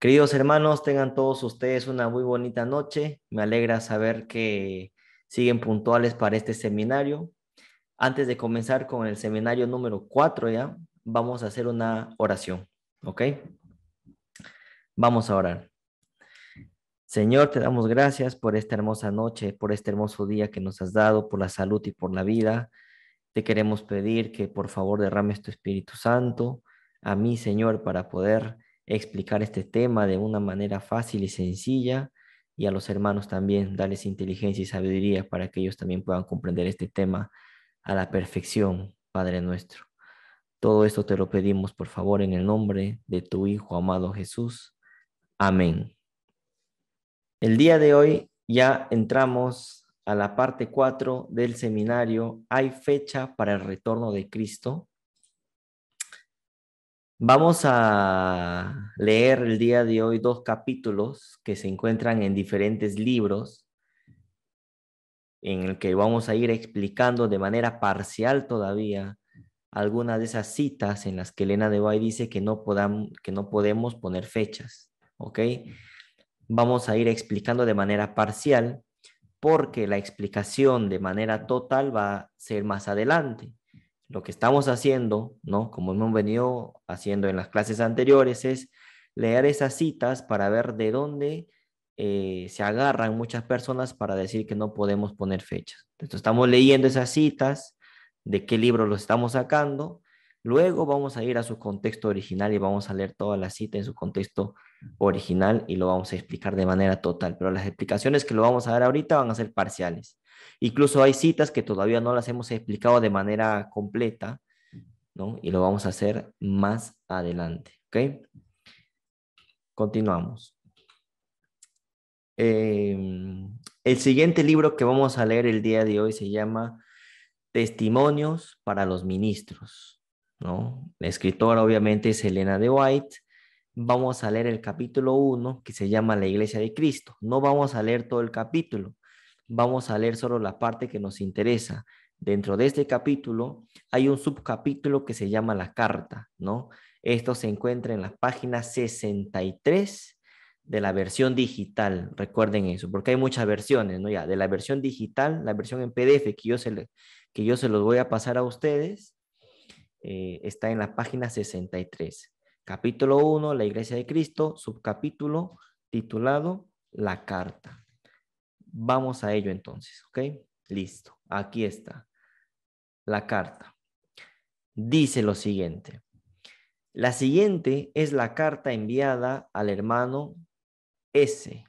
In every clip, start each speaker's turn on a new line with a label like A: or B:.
A: Queridos hermanos, tengan todos ustedes una muy bonita noche. Me alegra saber que siguen puntuales para este seminario. Antes de comenzar con el seminario número 4 ya, vamos a hacer una oración, ¿ok? Vamos a orar. Señor, te damos gracias por esta hermosa noche, por este hermoso día que nos has dado, por la salud y por la vida. Te queremos pedir que por favor derrames tu Espíritu Santo a mí, Señor, para poder explicar este tema de una manera fácil y sencilla y a los hermanos también darles inteligencia y sabiduría para que ellos también puedan comprender este tema a la perfección, Padre nuestro. Todo esto te lo pedimos, por favor, en el nombre de tu Hijo amado Jesús. Amén. El día de hoy ya entramos a la parte 4 del seminario. Hay fecha para el retorno de Cristo. Vamos a leer el día de hoy dos capítulos que se encuentran en diferentes libros, en el que vamos a ir explicando de manera parcial todavía algunas de esas citas en las que Elena de Guay dice que no, que no podemos poner fechas, ¿ok? Vamos a ir explicando de manera parcial porque la explicación de manera total va a ser más adelante lo que estamos haciendo, ¿no? Como hemos venido haciendo en las clases anteriores, es leer esas citas para ver de dónde eh, se agarran muchas personas para decir que no podemos poner fechas. Entonces estamos leyendo esas citas, de qué libro lo estamos sacando, luego vamos a ir a su contexto original y vamos a leer toda la cita en su contexto original y lo vamos a explicar de manera total, pero las explicaciones que lo vamos a dar ahorita van a ser parciales. Incluso hay citas que todavía no las hemos explicado de manera completa, ¿no? Y lo vamos a hacer más adelante, ¿ok? Continuamos. Em, el siguiente libro que vamos a leer el día de hoy se llama Testimonios para los Ministros, ¿no? La escritora obviamente es Elena de White. Vamos a leer el capítulo 1 que se llama La Iglesia de Cristo. No vamos a leer todo el capítulo, vamos a leer solo la parte que nos interesa. Dentro de este capítulo hay un subcapítulo que se llama la carta, ¿no? Esto se encuentra en la página 63 de la versión digital, recuerden eso, porque hay muchas versiones, ¿no? Ya, de la versión digital, la versión en PDF que yo se, que yo se los voy a pasar a ustedes, eh, está en la página 63. Capítulo 1, la Iglesia de Cristo, subcapítulo titulado La Carta. Vamos a ello entonces, ¿ok? Listo, aquí está la carta. Dice lo siguiente. La siguiente es la carta enviada al hermano S,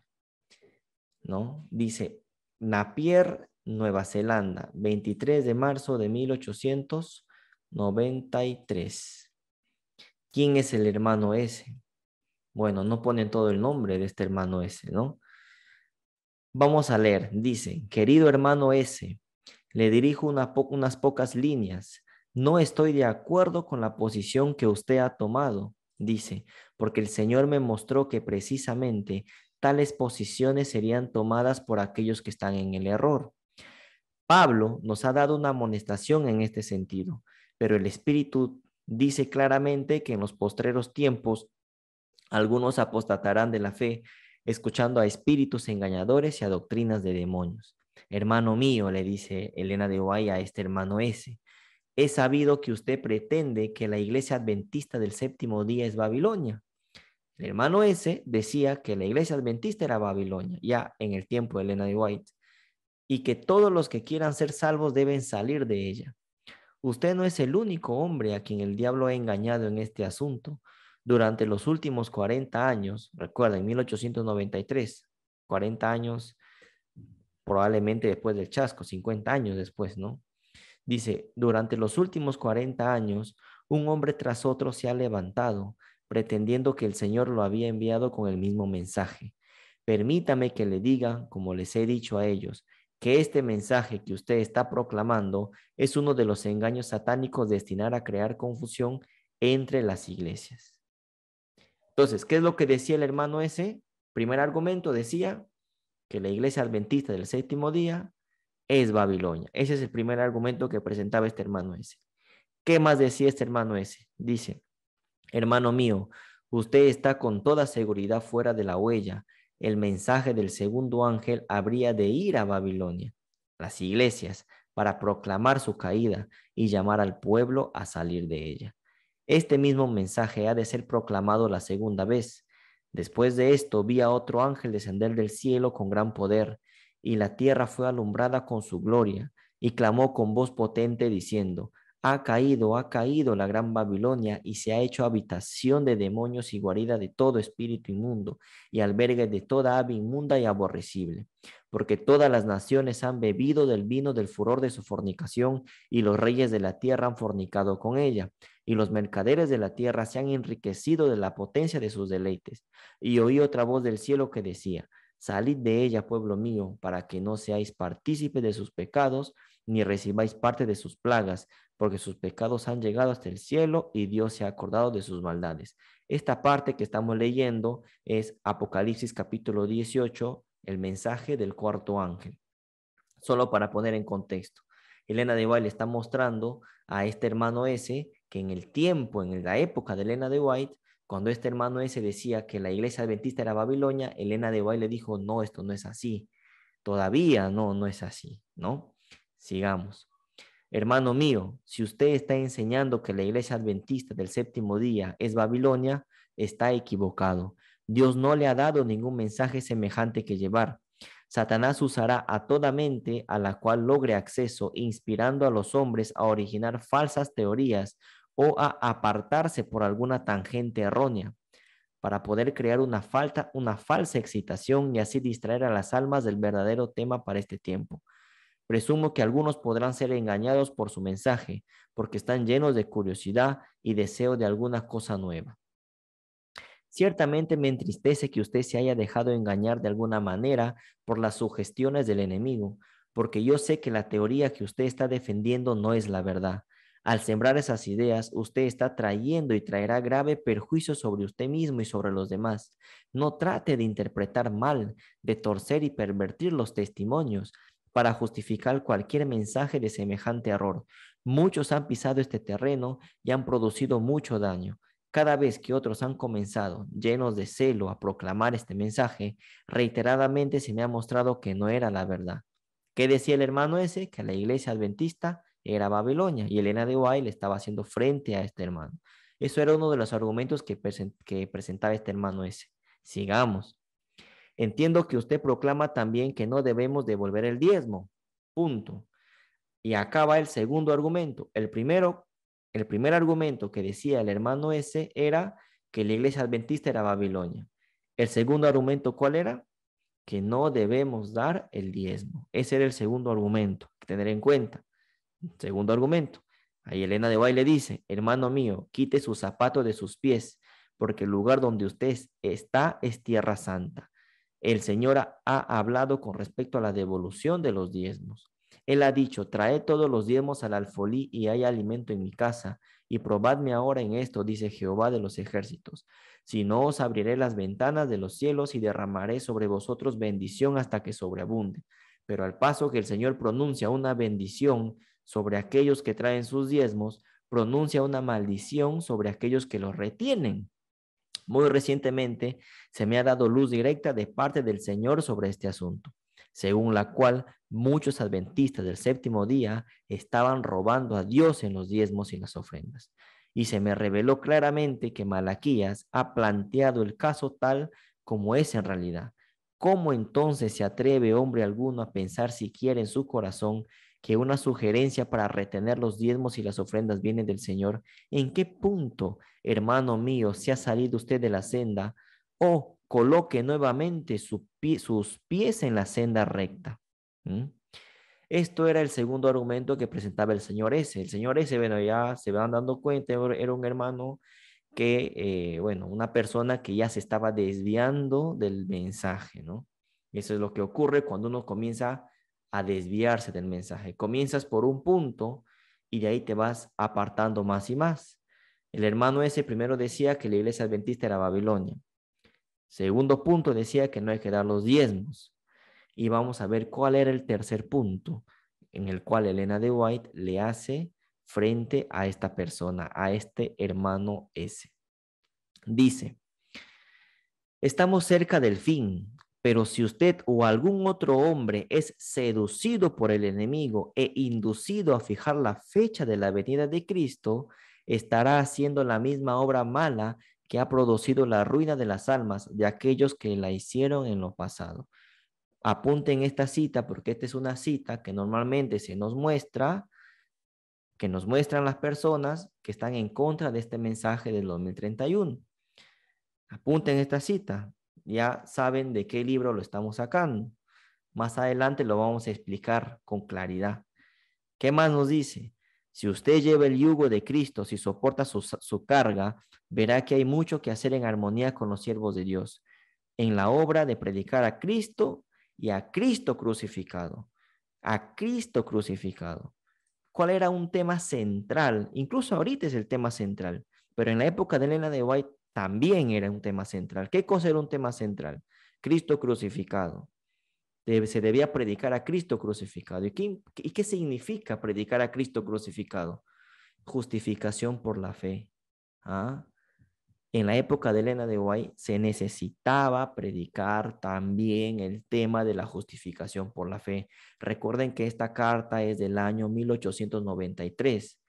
A: ¿no? Dice Napier, Nueva Zelanda, 23 de marzo de 1893. ¿Quién es el hermano S? Bueno, no ponen todo el nombre de este hermano S, ¿no? Vamos a leer. Dice, querido hermano S, le dirijo unas pocas líneas. No estoy de acuerdo con la posición que usted ha tomado, dice, porque el Señor me mostró que precisamente tales posiciones serían tomadas por aquellos que están en el error. Pablo nos ha dado una amonestación en este sentido, pero el Espíritu dice claramente que en los postreros tiempos algunos apostatarán de la fe escuchando a espíritus engañadores y a doctrinas de demonios. Hermano mío, le dice Elena de Guay a este hermano ese, he sabido que usted pretende que la iglesia adventista del séptimo día es Babilonia. El hermano ese decía que la iglesia adventista era Babilonia, ya en el tiempo de Elena de White, y que todos los que quieran ser salvos deben salir de ella. Usted no es el único hombre a quien el diablo ha engañado en este asunto, durante los últimos 40 años, recuerda en 1893, 40 años probablemente después del chasco, 50 años después, ¿no? Dice, durante los últimos 40 años, un hombre tras otro se ha levantado, pretendiendo que el Señor lo había enviado con el mismo mensaje. Permítame que le diga, como les he dicho a ellos, que este mensaje que usted está proclamando es uno de los engaños satánicos destinados a crear confusión entre las iglesias. Entonces, ¿qué es lo que decía el hermano ese? Primer argumento decía que la iglesia adventista del séptimo día es Babilonia. Ese es el primer argumento que presentaba este hermano ese. ¿Qué más decía este hermano ese? Dice, hermano mío, usted está con toda seguridad fuera de la huella. El mensaje del segundo ángel habría de ir a Babilonia, las iglesias, para proclamar su caída y llamar al pueblo a salir de ella. Este mismo mensaje ha de ser proclamado la segunda vez. Después de esto vi a otro ángel descender del cielo con gran poder, y la tierra fue alumbrada con su gloria, y clamó con voz potente diciendo, ha caído, ha caído la gran Babilonia y se ha hecho habitación de demonios y guarida de todo espíritu inmundo y albergue de toda ave inmunda y aborrecible. Porque todas las naciones han bebido del vino del furor de su fornicación y los reyes de la tierra han fornicado con ella y los mercaderes de la tierra se han enriquecido de la potencia de sus deleites. Y oí otra voz del cielo que decía, Salid de ella, pueblo mío, para que no seáis partícipes de sus pecados, ni recibáis parte de sus plagas, porque sus pecados han llegado hasta el cielo y Dios se ha acordado de sus maldades. Esta parte que estamos leyendo es Apocalipsis capítulo 18, el mensaje del cuarto ángel. Solo para poner en contexto, Elena de White le está mostrando a este hermano ese que en el tiempo, en la época de Elena de White, cuando este hermano ese decía que la iglesia adventista era Babilonia, Elena de White le dijo, no, esto no es así. Todavía no, no es así, ¿no? Sigamos. Hermano mío, si usted está enseñando que la iglesia adventista del séptimo día es Babilonia, está equivocado. Dios no le ha dado ningún mensaje semejante que llevar. Satanás usará a toda mente a la cual logre acceso, inspirando a los hombres a originar falsas teorías o a apartarse por alguna tangente errónea, para poder crear una, falta, una falsa excitación y así distraer a las almas del verdadero tema para este tiempo. Presumo que algunos podrán ser engañados por su mensaje, porque están llenos de curiosidad y deseo de alguna cosa nueva. Ciertamente me entristece que usted se haya dejado engañar de alguna manera por las sugestiones del enemigo, porque yo sé que la teoría que usted está defendiendo no es la verdad. Al sembrar esas ideas, usted está trayendo y traerá grave perjuicio sobre usted mismo y sobre los demás. No trate de interpretar mal, de torcer y pervertir los testimonios, para justificar cualquier mensaje de semejante error. Muchos han pisado este terreno y han producido mucho daño. Cada vez que otros han comenzado, llenos de celo, a proclamar este mensaje, reiteradamente se me ha mostrado que no era la verdad. ¿Qué decía el hermano ese? Que la iglesia adventista era Babilonia y Elena de Guay le estaba haciendo frente a este hermano. Eso era uno de los argumentos que, presentaba este hermano ese. Sigamos. Entiendo que usted proclama también que no debemos devolver el diezmo. Punto. Y acaba el segundo argumento. El primero, el primer argumento que decía el hermano ese era que la iglesia adventista era Babilonia. El segundo argumento, ¿cuál era? Que no debemos dar el diezmo. Ese era el segundo argumento que tener en cuenta. Segundo argumento. Ahí Elena de baile le dice, hermano mío, quite sus zapato de sus pies, porque el lugar donde usted está es tierra santa. El Señor ha hablado con respecto a la devolución de los diezmos. Él ha dicho, trae todos los diezmos al alfolí y hay alimento en mi casa, y probadme ahora en esto, dice Jehová de los ejércitos. Si no os abriré las ventanas de los cielos y derramaré sobre vosotros bendición hasta que sobreabunde. Pero al paso que el Señor pronuncia una bendición sobre aquellos que traen sus diezmos, pronuncia una maldición sobre aquellos que los retienen. Muy recientemente se me ha dado luz directa de parte del Señor sobre este asunto, según la cual muchos adventistas del séptimo día estaban robando a Dios en los diezmos y las ofrendas. Y se me reveló claramente que Malaquías ha planteado el caso tal como es en realidad. ¿Cómo entonces se atreve hombre alguno a pensar siquiera en su corazón que una sugerencia para retener los diezmos y las ofrendas viene del Señor, ¿en qué punto, hermano mío, se ha salido usted de la senda o coloque nuevamente sus pies en la senda recta? ¿Mm? Esto era el segundo argumento que presentaba el señor ese. El señor ese, bueno, ya se van dando cuenta, era un hermano que, eh, bueno, una persona que ya se estaba desviando del mensaje, ¿no? Eso es lo que ocurre cuando uno comienza a desviarse del mensaje. Comienzas por un punto y de ahí te vas apartando más y más. El hermano ese primero decía que la iglesia adventista era Babilonia. Segundo punto decía que no hay que dar los diezmos. Y vamos a ver cuál era el tercer punto en el cual Elena de White le hace frente a esta persona, a este hermano ese. Dice, estamos cerca del fin, pero si usted o algún otro hombre es seducido por el enemigo e inducido a fijar la fecha de la venida de Cristo, estará haciendo la misma obra mala que ha producido la ruina de las almas de aquellos que la hicieron en lo pasado. Apunten esta cita porque esta es una cita que normalmente se nos muestra, que nos muestran las personas que están en contra de este mensaje del 2031. Apunten esta cita, ya saben de qué libro lo estamos sacando. Más adelante lo vamos a explicar con claridad. ¿Qué más nos dice? Si usted lleva el yugo de Cristo, si soporta su, carga, verá que hay mucho que hacer en armonía con los siervos de Dios, en la obra de predicar a Cristo y a Cristo crucificado, a Cristo crucificado. ¿Cuál era un tema central? Incluso ahorita es el tema central, pero en la época de Elena de White también era un tema central. ¿Qué cosa era un tema central? Cristo crucificado. se debía predicar a Cristo crucificado. ¿Y qué, significa predicar a Cristo crucificado? Justificación por la fe. ¿Ah? En la época de Elena de Guay se necesitaba predicar también el tema de la justificación por la fe. Recuerden que esta carta es del año 1893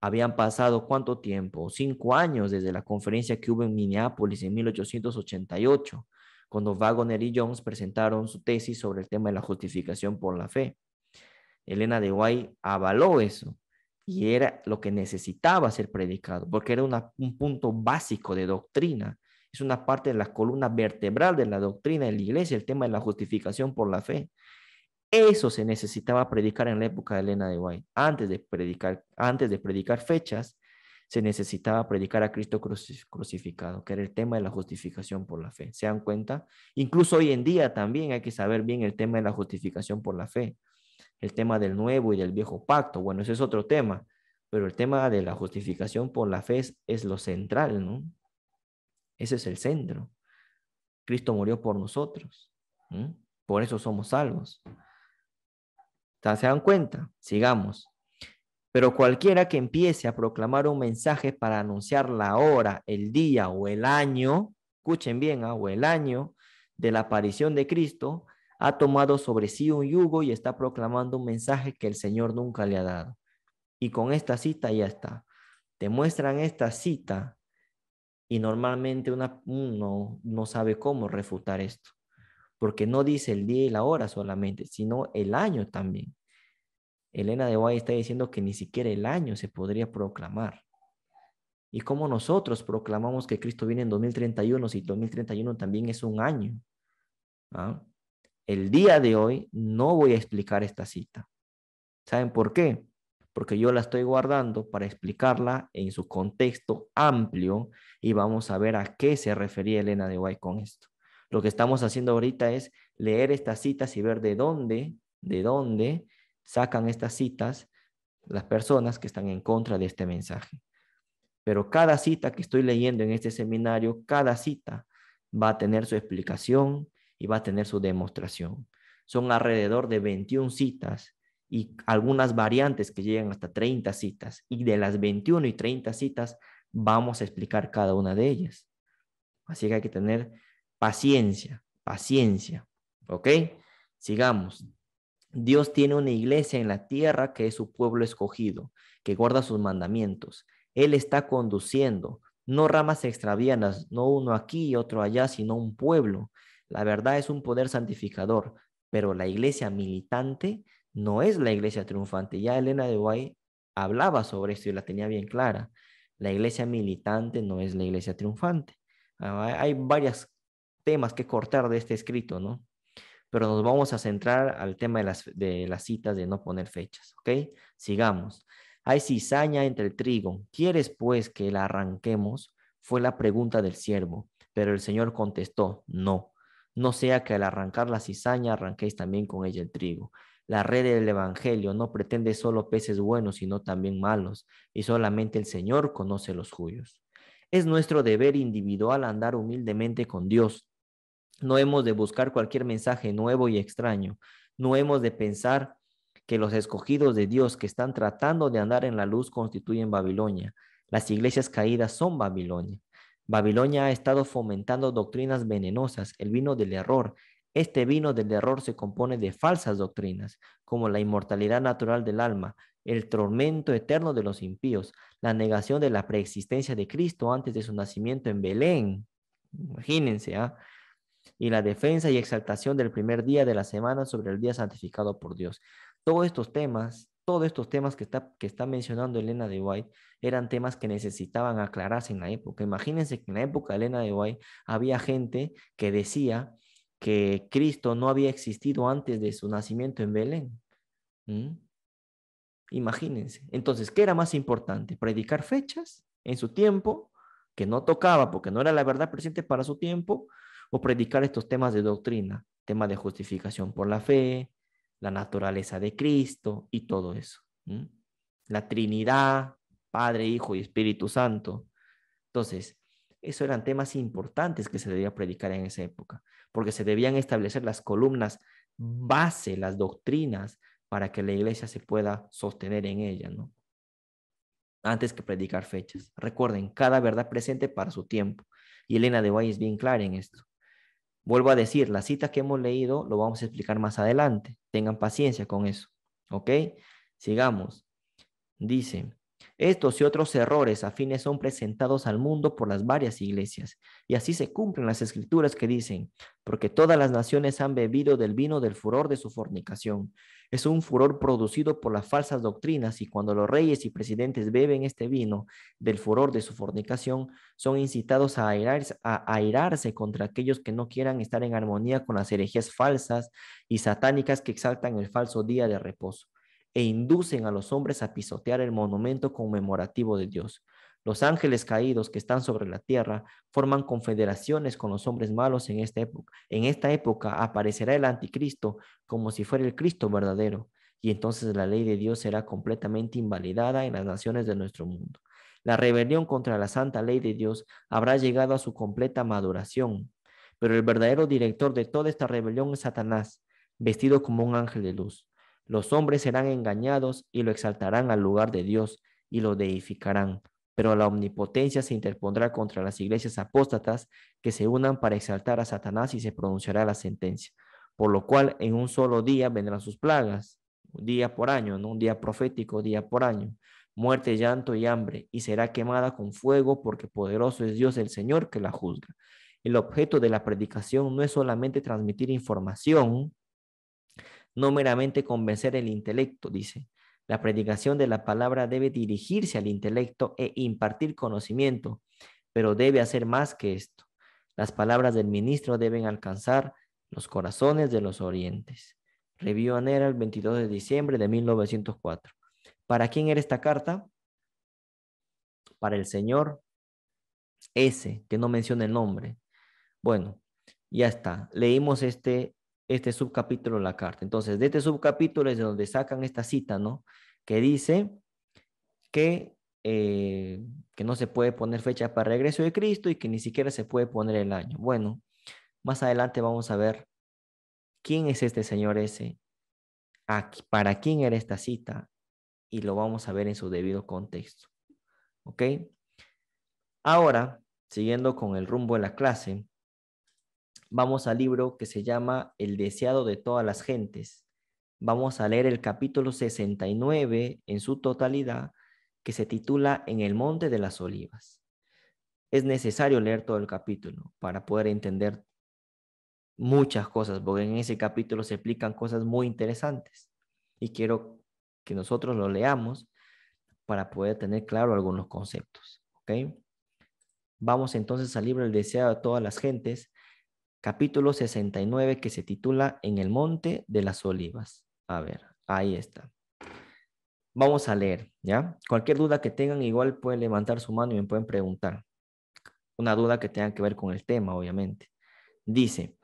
A: habían pasado cuánto tiempo? Cinco años desde la conferencia que hubo en Minneapolis en 1888, cuando Wagner y Jones presentaron su tesis sobre el tema de la justificación por la fe. Elena de Guay avaló eso y era lo que necesitaba ser predicado, porque era un punto básico de doctrina. Es una parte de la columna vertebral de la doctrina de la iglesia, el tema de la justificación por la fe. Eso se necesitaba predicar en la época de Elena de White. Antes de predicar, antes de predicar fechas, se necesitaba predicar a Cristo crucificado, que era el tema de la justificación por la fe. ¿Se dan cuenta? Incluso hoy en día también hay que saber bien el tema de la justificación por la fe, el tema del nuevo y del viejo pacto. Bueno, ese es otro tema, pero el tema de la justificación por la fe es, lo central, ¿no? Ese es el centro. Cristo murió por nosotros. Por eso somos salvos. ¿Se dan cuenta? Sigamos. Pero cualquiera que empiece a proclamar un mensaje para anunciar la hora, el día o el año, escuchen bien, ah, o el año de la aparición de Cristo, ha tomado sobre sí un yugo y está proclamando un mensaje que el Señor nunca le ha dado. Y con esta cita ya está. Te muestran esta cita y normalmente uno no sabe cómo refutar esto porque no dice el día y la hora solamente, sino el año también. Elena de Guay está diciendo que ni siquiera el año se podría proclamar. ¿Y cómo nosotros proclamamos que Cristo viene en 2031 si 2031 también es un año? ¿Ah? El día de hoy no voy a explicar esta cita. ¿Saben por qué? Porque yo la estoy guardando para explicarla en su contexto amplio y vamos a ver a qué se refería Elena de Guay con esto. Lo que estamos haciendo ahorita es leer estas citas y ver de dónde, de dónde sacan estas citas las personas que están en contra de este mensaje. Pero cada cita que estoy leyendo en este seminario, cada cita va a tener su explicación y va a tener su demostración. Son alrededor de 21 citas y algunas variantes que llegan hasta 30 citas. Y de las 21 y 30 citas vamos a explicar cada una de ellas. Así que hay que tener Paciencia, paciencia. ¿Ok? Sigamos. Dios tiene una iglesia en la tierra que es su pueblo escogido, que guarda sus mandamientos. Él está conduciendo, no ramas extravianas, no uno aquí y otro allá, sino un pueblo. La verdad es un poder santificador, pero la iglesia militante no es la iglesia triunfante. Ya Elena de Guay hablaba sobre esto y la tenía bien clara. La iglesia militante no es la iglesia triunfante. Ah, hay varias temas que cortar de este escrito, ¿no? Pero nos vamos a centrar al tema de las, de las citas de no poner fechas, ¿ok? Sigamos. Hay cizaña entre el trigo. ¿Quieres pues que la arranquemos? Fue la pregunta del siervo. Pero el Señor contestó, no. No sea que al arrancar la cizaña arranquéis también con ella el trigo. La red del Evangelio no pretende solo peces buenos, sino también malos, y solamente el Señor conoce los suyos. Es nuestro deber individual andar humildemente con Dios, no hemos de buscar cualquier mensaje nuevo y extraño. No hemos de pensar que los escogidos de Dios que están tratando de andar en la luz constituyen Babilonia. Las iglesias caídas son Babilonia. Babilonia ha estado fomentando doctrinas venenosas, el vino del error. Este vino del error se compone de falsas doctrinas, como la inmortalidad natural del alma, el tormento eterno de los impíos, la negación de la preexistencia de Cristo antes de su nacimiento en Belén. Imagínense, ¿ah? y la defensa y exaltación del primer día de la semana sobre el día santificado por Dios. Todos estos temas, todos estos temas que está, que está mencionando Elena de White eran temas que necesitaban aclararse en la época. Imagínense que en la época de Elena de White había gente que decía que Cristo no había existido antes de su nacimiento en Belén. ¿Mm? Imagínense. Entonces, ¿qué era más importante? ¿Predicar fechas en su tiempo? que no tocaba porque no era la verdad presente para su tiempo, o predicar estos temas de doctrina, temas de justificación por la fe, la naturaleza de Cristo y todo eso. La Trinidad, Padre, Hijo y Espíritu Santo. Entonces, esos eran temas importantes que se debía predicar en esa época, porque se debían establecer las columnas base, las doctrinas, para que la iglesia se pueda sostener en ella, ¿no? Antes que predicar fechas. Recuerden, cada verdad presente para su tiempo. Y Elena de Guay es bien clara en esto. Vuelvo a decir, la cita que hemos leído lo vamos a explicar más adelante. Tengan paciencia con eso. ¿Ok? Sigamos. Dice, estos y otros errores afines son presentados al mundo por las varias iglesias. Y así se cumplen las escrituras que dicen, porque todas las naciones han bebido del vino del furor de su fornicación. Es un furor producido por las falsas doctrinas y cuando los reyes y presidentes beben este vino del furor de su fornicación, son incitados a airarse, contra aquellos que no quieran estar en armonía con las herejías falsas y satánicas que exaltan el falso día de reposo e inducen a los hombres a pisotear el monumento conmemorativo de Dios. Los ángeles caídos que están sobre la tierra forman confederaciones con los hombres malos en esta época. En esta época aparecerá el anticristo como si fuera el Cristo verdadero, y entonces la ley de Dios será completamente invalidada en las naciones de nuestro mundo. La rebelión contra la santa ley de Dios habrá llegado a su completa maduración, pero el verdadero director de toda esta rebelión es Satanás, vestido como un ángel de luz. Los hombres serán engañados y lo exaltarán al lugar de Dios y lo deificarán pero la omnipotencia se interpondrá contra las iglesias apóstatas que se unan para exaltar a Satanás y se pronunciará la sentencia. Por lo cual en un solo día vendrán sus plagas, día por año, no un día profético, día por año, muerte, llanto y hambre, y será quemada con fuego porque poderoso es Dios el Señor que la juzga. El objeto de la predicación no es solamente transmitir información, no meramente convencer el intelecto, dice, la predicación de la palabra debe dirigirse al intelecto e impartir conocimiento, pero debe hacer más que esto. Las palabras del ministro deben alcanzar los corazones de los orientes. Review Anera el 22 de diciembre de 1904. ¿Para quién era esta carta? Para el señor S, que no menciona el nombre. Bueno, ya está. Leímos este este subcapítulo de la carta. Entonces, de este subcapítulo es de donde sacan esta cita, ¿no? Que dice que, eh, que no se puede poner fecha para regreso de Cristo y que ni siquiera se puede poner el año. Bueno, más adelante vamos a ver quién es este señor ese, para quién era esta cita y lo vamos a ver en su debido contexto. ¿Ok? Ahora, siguiendo con el rumbo de la clase, vamos al libro que se llama El deseado de todas las gentes. Vamos a leer el capítulo 69 en su totalidad que se titula En el Monte de las Olivas. Es necesario leer todo el capítulo para poder entender muchas cosas, porque en ese capítulo se explican cosas muy interesantes. Y quiero que nosotros lo leamos para poder tener claro algunos conceptos. Vamos entonces al libro El deseado de todas las gentes, capítulo 69 que se titula En el monte de las olivas. A ver, ahí está. Vamos a leer, ¿ya? Cualquier duda que tengan, igual pueden levantar su mano y me pueden preguntar. Una duda que tenga que ver con el tema, obviamente. Dice,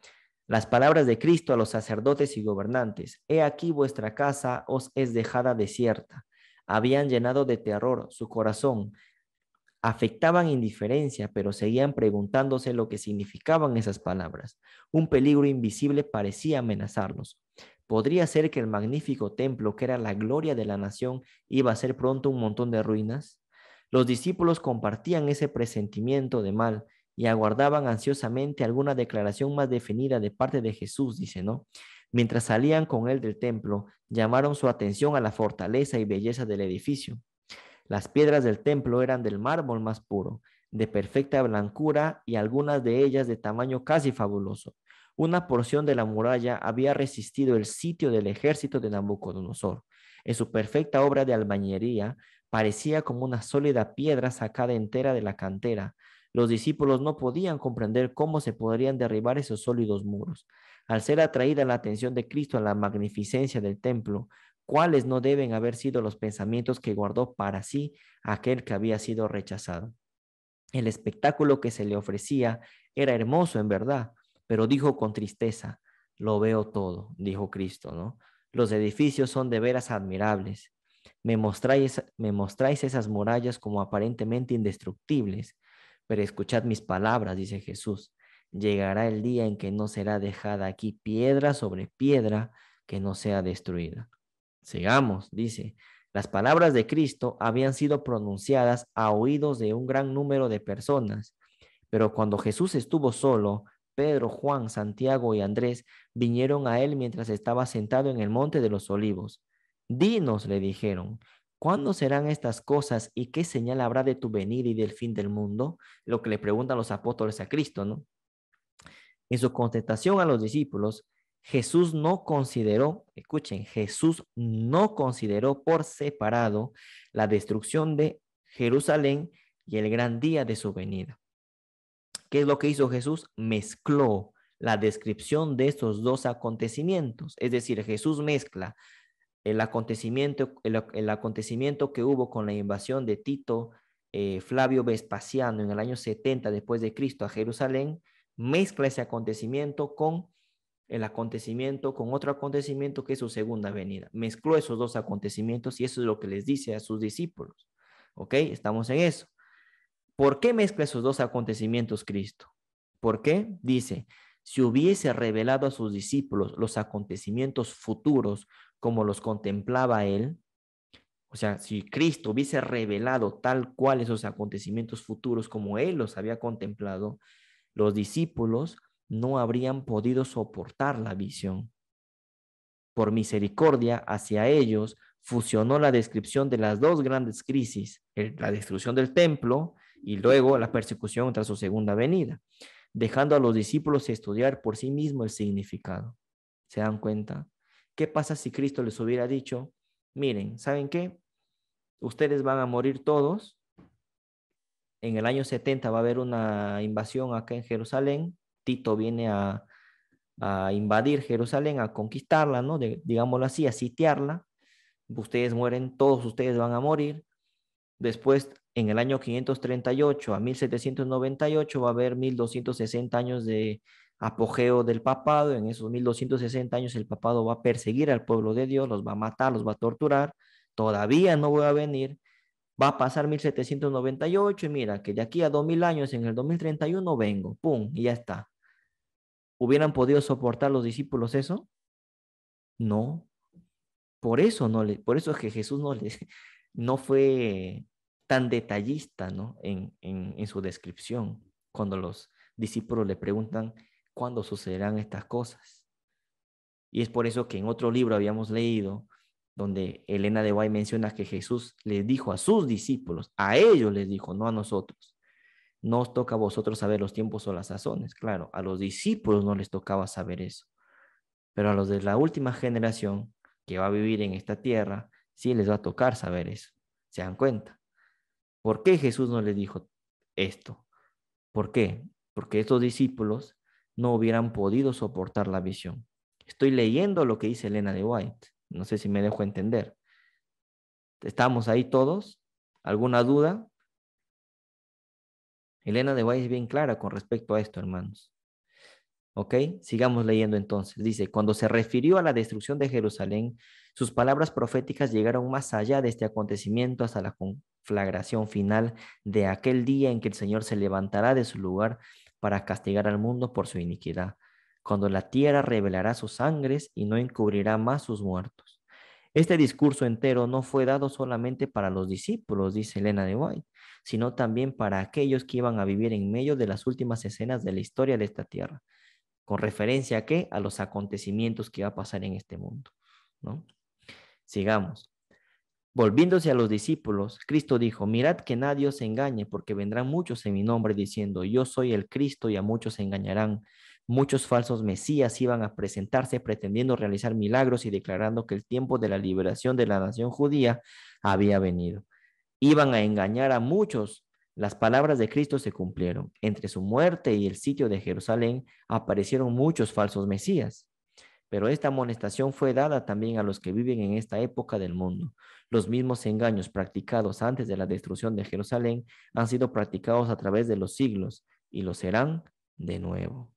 A: las palabras de Cristo a los sacerdotes y gobernantes, He aquí vuestra casa os es dejada desierta. Habían llenado de terror su corazón, afectaban indiferencia, pero seguían preguntándose lo que significaban esas palabras. Un peligro invisible parecía amenazarlos. ¿Podría ser que el magnífico templo, que era la gloria de la nación, iba a ser pronto un montón de ruinas? Los discípulos compartían ese presentimiento de mal y aguardaban ansiosamente alguna declaración más definida de parte de Jesús, dice, ¿no? Mientras salían con él del templo, llamaron su atención a la fortaleza y belleza del edificio. Las piedras del templo eran del mármol más puro, de perfecta blancura y algunas de ellas de tamaño casi fabuloso. Una porción de la muralla había resistido el sitio del ejército de Nabucodonosor. En su perfecta obra de albañería parecía como una sólida piedra sacada entera de la cantera. Los discípulos no podían comprender cómo se podrían derribar esos sólidos muros. Al ser atraída la atención de Cristo a la magnificencia del templo, cuáles no deben haber sido los pensamientos que guardó para sí aquel que había sido rechazado. El espectáculo que se le ofrecía era hermoso en verdad, pero dijo con tristeza, lo veo todo, dijo Cristo, ¿no? Los edificios son de veras admirables. Me mostráis, me mostráis esas murallas como aparentemente indestructibles, pero escuchad mis palabras, dice Jesús. Llegará el día en que no será dejada aquí piedra sobre piedra que no sea destruida. Sigamos, dice, las palabras de Cristo habían sido pronunciadas a oídos de un gran número de personas, pero cuando Jesús estuvo solo, Pedro, Juan, Santiago y Andrés vinieron a él mientras estaba sentado en el monte de los olivos. Dinos, le dijeron, ¿cuándo serán estas cosas y qué señal habrá de tu venir y del fin del mundo? Lo que le preguntan los apóstoles a Cristo, ¿no? En su contestación a los discípulos, Jesús no consideró, escuchen, Jesús no consideró por separado la destrucción de Jerusalén y el gran día de su venida. ¿Qué es lo que hizo Jesús? Mezcló la descripción de estos dos acontecimientos. Es decir, Jesús mezcla el acontecimiento, acontecimiento que hubo con la invasión de Tito, eh, Flavio Vespasiano en el año 70 después de Cristo a Jerusalén, mezcla ese acontecimiento con el acontecimiento con otro acontecimiento que es su segunda venida. Mezcló esos dos acontecimientos y eso es lo que les dice a sus discípulos. ¿Ok? Estamos en eso. ¿Por qué mezcla esos dos acontecimientos Cristo? ¿Por qué? Dice, si hubiese revelado a sus discípulos los acontecimientos futuros como los contemplaba él, o sea, si Cristo hubiese revelado tal cual esos acontecimientos futuros como él los había contemplado, los discípulos no habrían podido soportar la visión. Por misericordia hacia ellos, fusionó la descripción de las dos grandes crisis, la destrucción del templo y luego la persecución tras su segunda venida, dejando a los discípulos estudiar por sí mismos el significado. ¿Se dan cuenta? ¿Qué pasa si Cristo les hubiera dicho, miren, ¿saben qué? Ustedes van a morir todos. En el año 70 va a haber una invasión acá en Jerusalén. Tito viene a, invadir Jerusalén, a conquistarla, ¿no? digámoslo así, a sitiarla. Ustedes mueren, todos ustedes van a morir. Después, en el año 538 a 1798, va a haber 1260 años de apogeo del papado. En esos 1260 años, el papado va a perseguir al pueblo de Dios, los va a matar, los va a torturar. Todavía no voy a venir. Va a pasar 1798 y mira que de aquí a 2000 años, en el 2031 vengo, ¡pum! Y ya está ¿Hubieran podido soportar los discípulos eso? No. Por eso no le, por eso es que Jesús no les, no fue tan detallista, ¿no? En, en, su descripción, cuando los discípulos le preguntan cuándo sucederán estas cosas. Y es por eso que en otro libro habíamos leído, donde Elena de Guay menciona que Jesús les dijo a sus discípulos, a ellos les dijo, no a nosotros, no os toca a vosotros saber los tiempos o las sazones. Claro, a los discípulos no les tocaba saber eso. Pero a los de la última generación que va a vivir en esta tierra, sí les va a tocar saber eso. ¿Se dan cuenta? ¿Por qué Jesús no les dijo esto? ¿Por qué? Porque estos discípulos no hubieran podido soportar la visión. Estoy leyendo lo que dice Elena de White. No sé si me dejo entender. ¿Estamos ahí todos? ¿Alguna duda? Elena de Guay es bien clara con respecto a esto, hermanos. ¿Ok? Sigamos leyendo entonces. Dice, cuando se refirió a la destrucción de Jerusalén, sus palabras proféticas llegaron más allá de este acontecimiento hasta la conflagración final de aquel día en que el Señor se levantará de su lugar para castigar al mundo por su iniquidad, cuando la tierra revelará sus sangres y no encubrirá más sus muertos. Este discurso entero no fue dado solamente para los discípulos, dice Elena de White, sino también para aquellos que iban a vivir en medio de las últimas escenas de la historia de esta tierra, con referencia a qué? A los acontecimientos que va a pasar en este mundo, Sigamos. Volviéndose a los discípulos, Cristo dijo, mirad que nadie os engañe, porque vendrán muchos en mi nombre diciendo, yo soy el Cristo y a muchos se engañarán. Muchos falsos mesías iban a presentarse pretendiendo realizar milagros y declarando que el tiempo de la liberación de la nación judía había venido. Iban a engañar a muchos. Las palabras de Cristo se cumplieron. Entre su muerte y el sitio de Jerusalén aparecieron muchos falsos mesías. Pero esta amonestación fue dada también a los que viven en esta época del mundo. Los mismos engaños practicados antes de la destrucción de Jerusalén han sido practicados a través de los siglos y lo serán de nuevo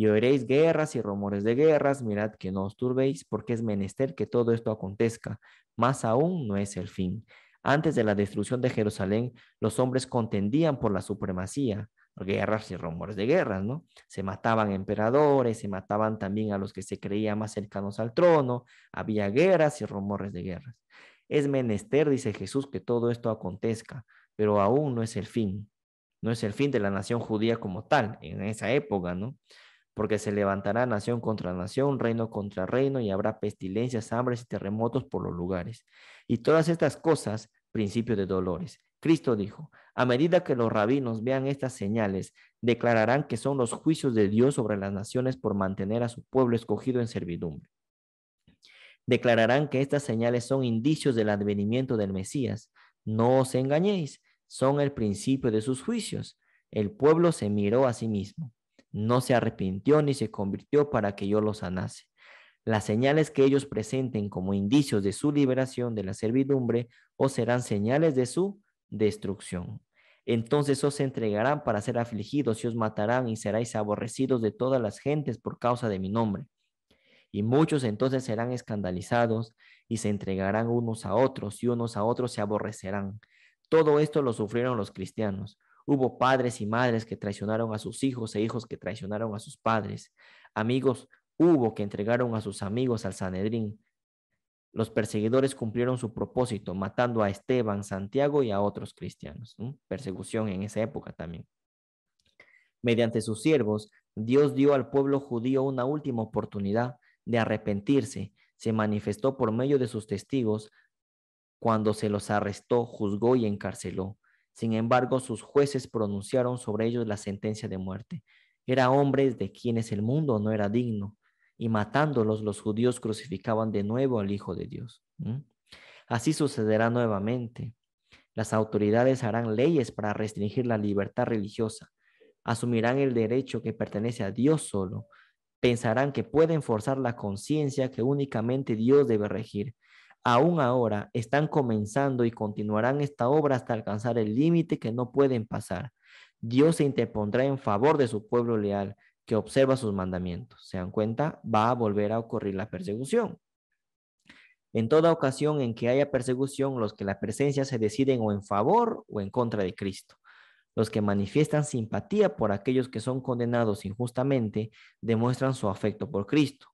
A: y oiréis guerras y rumores de guerras, mirad que no os turbéis, porque es menester que todo esto acontezca, más aún no es el fin. Antes de la destrucción de Jerusalén, los hombres contendían por la supremacía, guerras y rumores de guerras, ¿no? Se mataban emperadores, se mataban también a los que se creían más cercanos al trono, había guerras y rumores de guerras. Es menester, dice Jesús, que todo esto acontezca, pero aún no es el fin. No es el fin de la nación judía como tal, en esa época, ¿no? porque se levantará nación contra nación, reino contra reino, y habrá pestilencias, hambres y terremotos por los lugares. Y todas estas cosas, principio de dolores. Cristo dijo, a medida que los rabinos vean estas señales, declararán que son los juicios de Dios sobre las naciones por mantener a su pueblo escogido en servidumbre. Declararán que estas señales son indicios del advenimiento del Mesías. No os engañéis, son el principio de sus juicios. El pueblo se miró a sí mismo no se arrepintió ni se convirtió para que yo los sanase. Las señales que ellos presenten como indicios de su liberación de la servidumbre os serán señales de su destrucción. Entonces os entregarán para ser afligidos y os matarán y seréis aborrecidos de todas las gentes por causa de mi nombre. Y muchos entonces serán escandalizados y se entregarán unos a otros y unos a otros se aborrecerán. Todo esto lo sufrieron los cristianos Hubo padres y madres que traicionaron a sus hijos e hijos que traicionaron a sus padres. Amigos hubo que entregaron a sus amigos al Sanedrín. Los perseguidores cumplieron su propósito, matando a Esteban, Santiago y a otros cristianos. Persecución en esa época también. Mediante sus siervos, Dios dio al pueblo judío una última oportunidad de arrepentirse. Se manifestó por medio de sus testigos cuando se los arrestó, juzgó y encarceló. Sin embargo, sus jueces pronunciaron sobre ellos la sentencia de muerte. Era hombres de quienes el mundo no era digno, y matándolos los judíos crucificaban de nuevo al Hijo de Dios. Así sucederá nuevamente. Las autoridades harán leyes para restringir la libertad religiosa, asumirán el derecho que pertenece a Dios solo, pensarán que pueden forzar la conciencia que únicamente Dios debe regir, aún ahora están comenzando y continuarán esta obra hasta alcanzar el límite que no pueden pasar. Dios se interpondrá en favor de su pueblo leal que observa sus mandamientos. Se dan cuenta, va a volver a ocurrir la persecución. En toda ocasión en que haya persecución, los que la presencia se deciden o en favor o en contra de Cristo. Los que manifiestan simpatía por aquellos que son condenados injustamente demuestran su afecto por Cristo.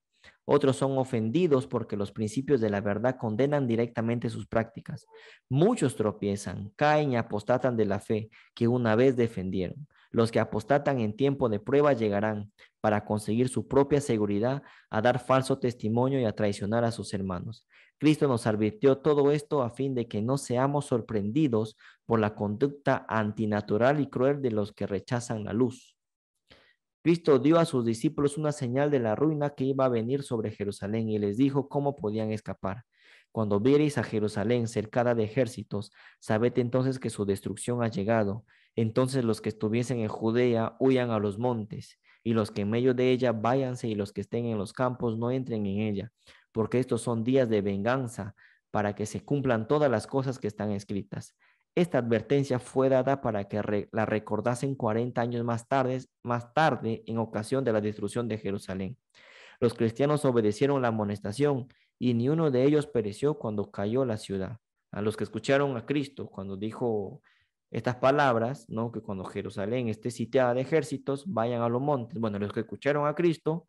A: Otros son ofendidos porque los principios de la verdad condenan directamente sus prácticas. Muchos tropiezan, caen y apostatan de la fe que una vez defendieron. Los que apostatan en tiempo de prueba llegarán para conseguir su propia seguridad, a dar falso testimonio y a traicionar a sus hermanos. Cristo nos advirtió todo esto a fin de que no seamos sorprendidos por la conducta antinatural y cruel de los que rechazan la luz Cristo dio a sus discípulos una señal de la ruina que iba a venir sobre Jerusalén y les dijo cómo podían escapar. Cuando viereis a Jerusalén cercada de ejércitos, sabed entonces que su destrucción ha llegado. Entonces los que estuviesen en Judea huyan a los montes, y los que en medio de ella váyanse, y los que estén en los campos no entren en ella, porque estos son días de venganza, para que se cumplan todas las cosas que están escritas. Esta advertencia fue dada para que la recordasen 40 años más tarde, más tarde en ocasión de la destrucción de Jerusalén. Los cristianos obedecieron la amonestación y ni uno de ellos pereció cuando cayó la ciudad. A los que escucharon a Cristo cuando dijo estas palabras, ¿no? que cuando Jerusalén esté sitiada de ejércitos, vayan a los montes. Bueno, los que escucharon a Cristo,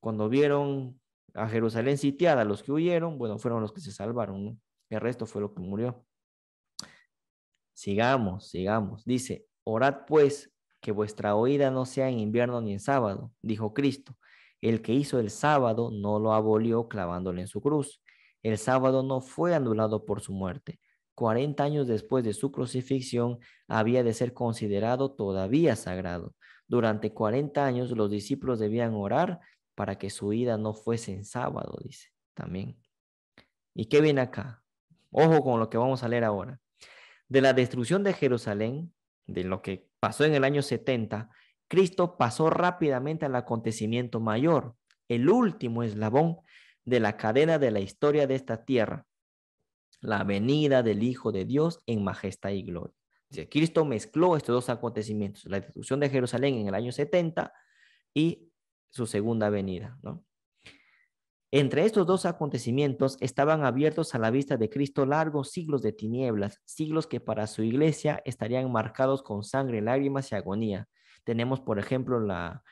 A: cuando vieron a Jerusalén sitiada, los que huyeron, bueno, fueron los que se salvaron, El resto fue lo que murió. Sigamos, sigamos. Dice, orad pues que vuestra oída no sea en invierno ni en sábado, dijo Cristo. El que hizo el sábado no lo abolió clavándole en su cruz. El sábado no fue anulado por su muerte. Cuarenta años después de su crucifixión, había de ser considerado todavía sagrado. Durante cuarenta años los discípulos debían orar para que su oída no fuese en sábado, dice también. ¿Y qué viene acá? Ojo con lo que vamos a leer ahora de la destrucción de Jerusalén, de lo que pasó en el año 70, Cristo pasó rápidamente al acontecimiento mayor, el último eslabón de la cadena de la historia de esta tierra, la venida del Hijo de Dios en majestad y gloria. Cristo mezcló estos dos acontecimientos, la destrucción de Jerusalén en el año 70 y su segunda venida, ¿no? Entre estos dos acontecimientos estaban abiertos a la vista de Cristo largos siglos de tinieblas, siglos que para su iglesia estarían marcados con sangre, lágrimas y agonía. Tenemos, por ejemplo, la,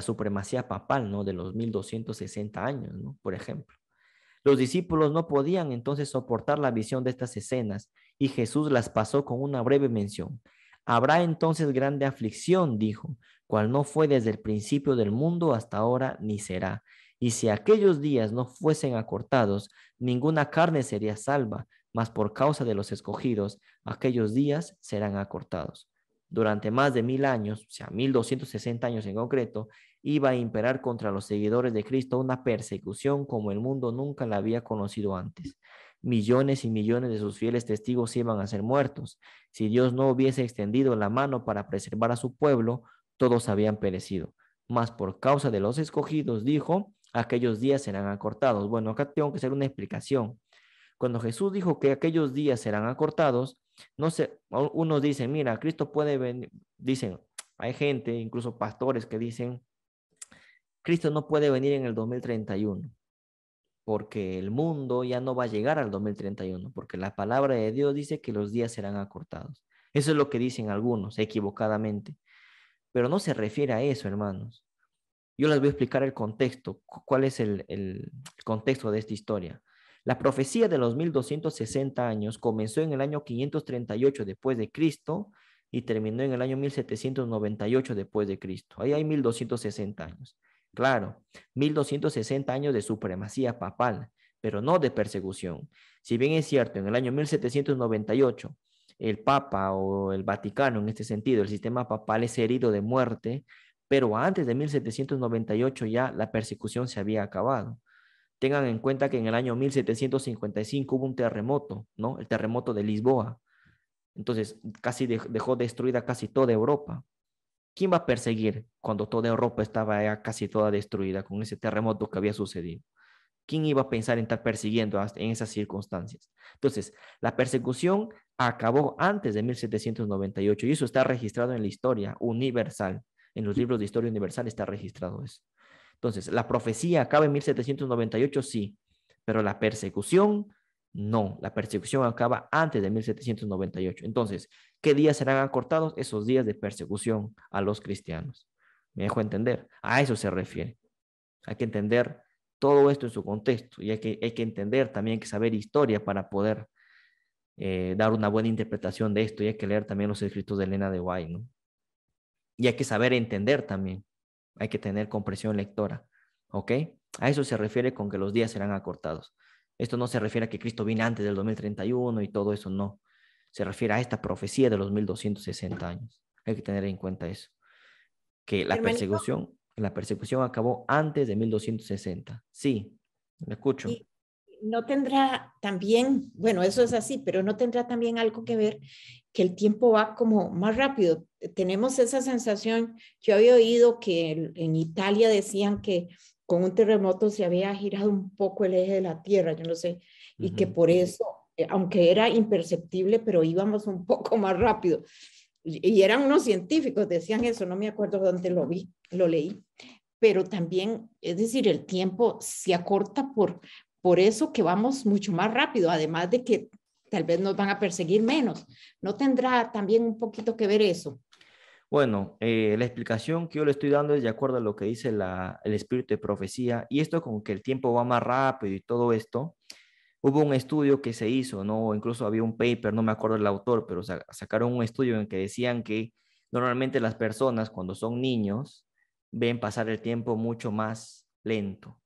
A: supremacía papal, ¿no? De los 1260 años, ¿no? Por ejemplo. Los discípulos no podían entonces soportar la visión de estas escenas y Jesús las pasó con una breve mención. Habrá entonces grande aflicción, dijo, cual no fue desde el principio del mundo hasta ahora ni será. Y si aquellos días no fuesen acortados, ninguna carne sería salva, mas por causa de los escogidos, aquellos días serán acortados. Durante más de mil años, o sea, sesenta años en concreto, iba a imperar contra los seguidores de Cristo una persecución como el mundo nunca la había conocido antes. Millones y millones de sus fieles testigos iban a ser muertos. Si Dios no hubiese extendido la mano para preservar a su pueblo, todos habían perecido. Mas por causa de los escogidos, dijo, aquellos días serán acortados. Bueno, acá tengo que hacer una explicación. Cuando Jesús dijo que aquellos días serán acortados, no sé, unos dicen, mira, Cristo puede venir, dicen, hay gente, incluso pastores que dicen, Cristo no puede venir en el 2031, porque el mundo ya no va a llegar al 2031, porque la palabra de Dios dice que los días serán acortados. Eso es lo que dicen algunos, equivocadamente. Pero no se refiere a eso, hermanos. Yo les voy a explicar el contexto, cuál es el, contexto de esta historia. La profecía de los 1260 años comenzó en el año 538 después de Cristo y terminó en el año 1798 después de Cristo. Ahí hay 1260 años. Claro, 1260 años de supremacía papal, pero no de persecución. Si bien es cierto, en el año 1798 el Papa o el Vaticano, en este sentido, el sistema papal es herido de muerte pero antes de 1798 ya la persecución se había acabado. Tengan en cuenta que en el año 1755 hubo un terremoto, ¿no? El terremoto de Lisboa. Entonces, casi dejó destruida casi toda Europa. ¿Quién va a perseguir cuando toda Europa estaba ya casi toda destruida con ese terremoto que había sucedido? ¿Quién iba a pensar en estar persiguiendo en esas circunstancias? Entonces, la persecución acabó antes de 1798 y eso está registrado en la historia universal. En los libros de historia universal está registrado eso. Entonces, la profecía acaba en 1798, sí, pero la persecución, no. La persecución acaba antes de 1798. Entonces, ¿qué días serán acortados? Esos días de persecución a los cristianos. Me dejo entender. A eso se refiere. Hay que entender todo esto en su contexto y hay que, hay que entender también, que saber historia para poder eh, dar una buena interpretación de esto y hay que leer también los escritos de Elena de Guay, ¿no? Y hay que saber entender también. Hay que tener comprensión lectora. ¿Ok? A eso se refiere con que los días serán acortados. Esto no se refiere a que Cristo vino antes del 2031 y todo eso, no. Se refiere a esta profecía de los 1260 años. Hay que tener en cuenta eso. Que la persecución, la persecución acabó antes de 1260. Sí, me escucho no tendrá también, bueno, eso es así, pero no tendrá también algo que ver que el tiempo va como más rápido. Tenemos esa sensación, yo había oído que en Italia decían que con un terremoto se había girado un poco el eje de la Tierra, yo no sé, y que por eso, eh, aunque era imperceptible, pero íbamos un poco más rápido. Y eran unos científicos, decían eso, no me acuerdo dónde lo vi, lo leí pero también, es decir, el tiempo se acorta por, por eso que vamos mucho más rápido, además de que tal vez nos van a perseguir menos. ¿No tendrá también un poquito que ver eso? Bueno, eh, la explicación que yo le estoy dando es de acuerdo a lo que dice el espíritu de profecía, y esto con que el tiempo va más rápido y todo esto. Hubo un estudio que se hizo, ¿no? Incluso había un paper, no me acuerdo el autor, pero sacaron un estudio en que decían que normalmente las personas cuando son niños ven pasar el tiempo mucho más lento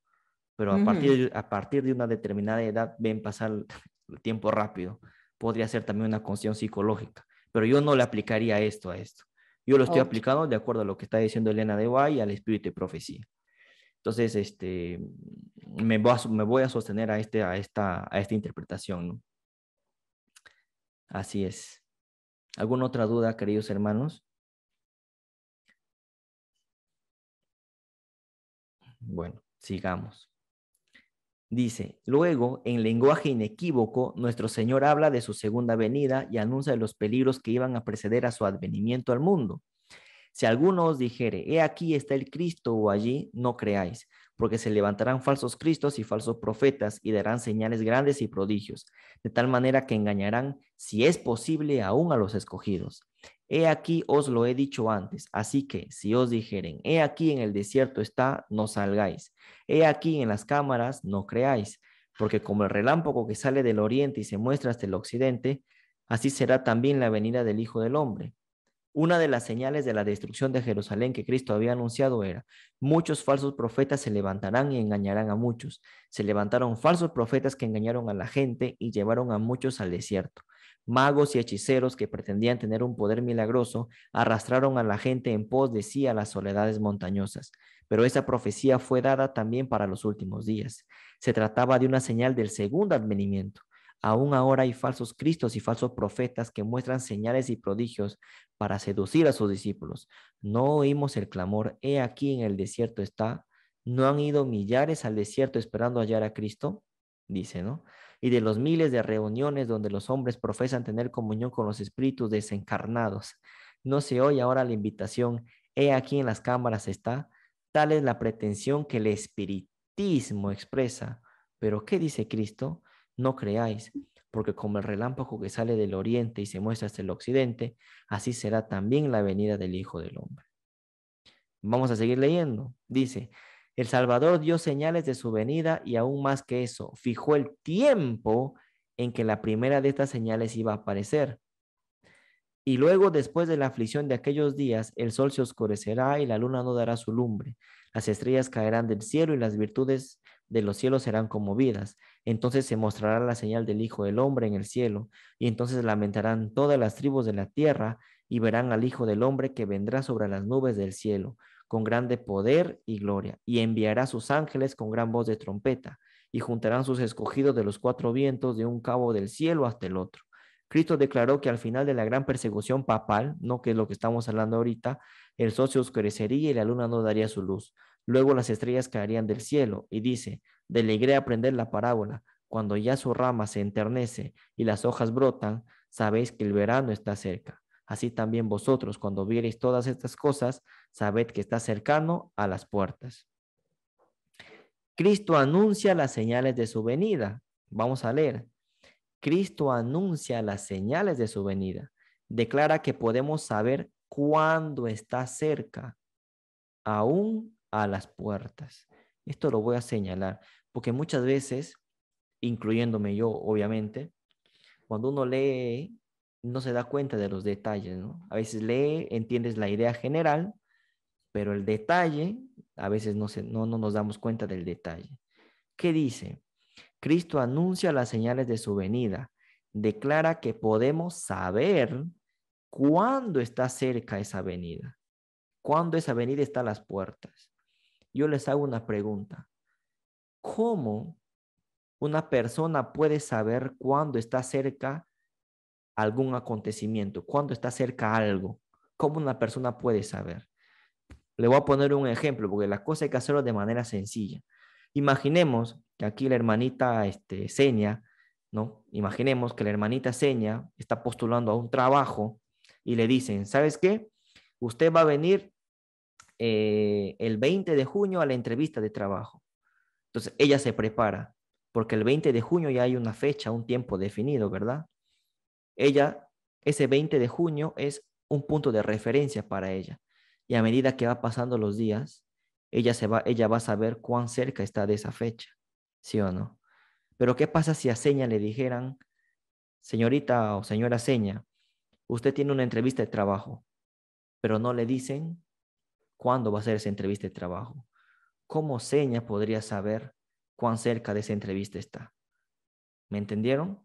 A: pero a, partir, a partir de una determinada edad ven pasar el tiempo rápido. Podría ser también una conciencia psicológica, pero yo no le aplicaría esto a esto. Yo lo estoy aplicando de acuerdo a lo que está diciendo Elena de y al espíritu de profecía. Entonces, este, me, voy a, sostener a, este, a, esta, a esta interpretación. Así es. ¿Alguna otra duda, queridos hermanos? Bueno, sigamos. Dice, luego, en lenguaje inequívoco, nuestro Señor habla de su segunda venida y anuncia los peligros que iban a preceder a su advenimiento al mundo. Si alguno os dijere, he aquí está el Cristo o allí, no creáis, porque se levantarán falsos cristos y falsos profetas y darán señales grandes y prodigios, de tal manera que engañarán si es posible aún a los escogidos. He aquí os lo he dicho antes, así que si os dijeren, he aquí en el desierto está, no salgáis, he aquí en las cámaras, no creáis, porque como el relámpago que sale del oriente y se muestra hasta el occidente, así será también la venida del Hijo del Hombre. Una de las señales de la destrucción de Jerusalén que Cristo había anunciado era, muchos falsos profetas se levantarán y engañarán a muchos. Se levantaron falsos profetas que engañaron a la gente y llevaron a muchos al desierto. Magos y hechiceros que pretendían tener un poder milagroso arrastraron a la gente en pos de sí a las soledades montañosas, pero esa profecía fue dada también para los últimos días. Se trataba de una señal del segundo advenimiento. Aún ahora hay falsos cristos y falsos profetas que muestran señales y prodigios para seducir a sus discípulos. No oímos el clamor, he aquí en el desierto está. ¿No han ido millares al desierto esperando hallar a Cristo? Dice, ¿no? y de los miles de reuniones donde los hombres profesan tener comunión con los espíritus desencarnados. No se oye ahora la invitación, he aquí en las cámaras está, tal es la pretensión que el espiritismo expresa. Pero ¿qué dice Cristo? No creáis, porque como el relámpago que sale del oriente y se muestra hasta el occidente, así será también la venida del Hijo del Hombre. Vamos a seguir leyendo. Dice, el Salvador dio señales de su venida y aún más que eso, fijó el tiempo en que la primera de estas señales iba a aparecer. Y luego, después de la aflicción de aquellos días, el sol se oscurecerá y la luna no dará su lumbre. Las estrellas caerán del cielo y las virtudes de los cielos serán conmovidas. Entonces se mostrará la señal del Hijo del Hombre en el cielo, y entonces lamentarán todas las tribus de la tierra y verán al Hijo del Hombre que vendrá sobre las nubes del cielo con grande poder y gloria, y enviará sus ángeles con gran voz de trompeta, y juntarán sus escogidos de los cuatro vientos de un cabo del cielo hasta el otro. Cristo declaró que al final de la gran persecución papal, no que es lo que estamos hablando ahorita, el sol se oscurecería y la luna no daría su luz. Luego las estrellas caerían del cielo, y dice, delegré aprender la parábola, cuando ya su rama se enternece y las hojas brotan, sabéis que el verano está cerca así también vosotros, cuando viereis todas estas cosas, sabed que está cercano a las puertas. Cristo anuncia las señales de su venida. Vamos a leer. Cristo anuncia las señales de su venida. Declara que podemos saber cuándo está cerca, aún a las puertas. Esto lo voy a señalar, porque muchas veces, incluyéndome yo, obviamente, cuando uno lee no se da cuenta de los detalles, ¿no? A veces lee, entiendes la idea general, pero el detalle, a veces no, se, no, no nos damos cuenta del detalle. ¿Qué dice? Cristo anuncia las señales de su venida, declara que podemos saber cuándo está cerca esa venida, cuándo esa venida está a las puertas. Yo les hago una pregunta. ¿Cómo una persona puede saber cuándo está cerca algún acontecimiento, cuando está cerca algo, cómo una persona puede saber. Le voy a poner un ejemplo, porque las cosa hay que hacerlo de manera sencilla. Imaginemos que aquí la hermanita este, Seña, ¿no? Imaginemos que la hermanita Seña está postulando a un trabajo y le dicen, ¿sabes qué? Usted va a venir eh, el 20 de junio a la entrevista de trabajo. Entonces, ella se prepara, porque el 20 de junio ya hay una fecha, un tiempo definido, ¿verdad? ella, ese 20 de junio es un punto de referencia para ella. Y a medida que va pasando los días, ella, se va, ella va a saber cuán cerca está de esa fecha, ¿sí o no? Pero ¿qué pasa si a Seña le dijeran, señorita o señora Seña, usted tiene una entrevista de trabajo, pero no le dicen cuándo va a ser esa entrevista de trabajo? ¿Cómo Seña podría saber cuán cerca de esa entrevista está? ¿Me entendieron?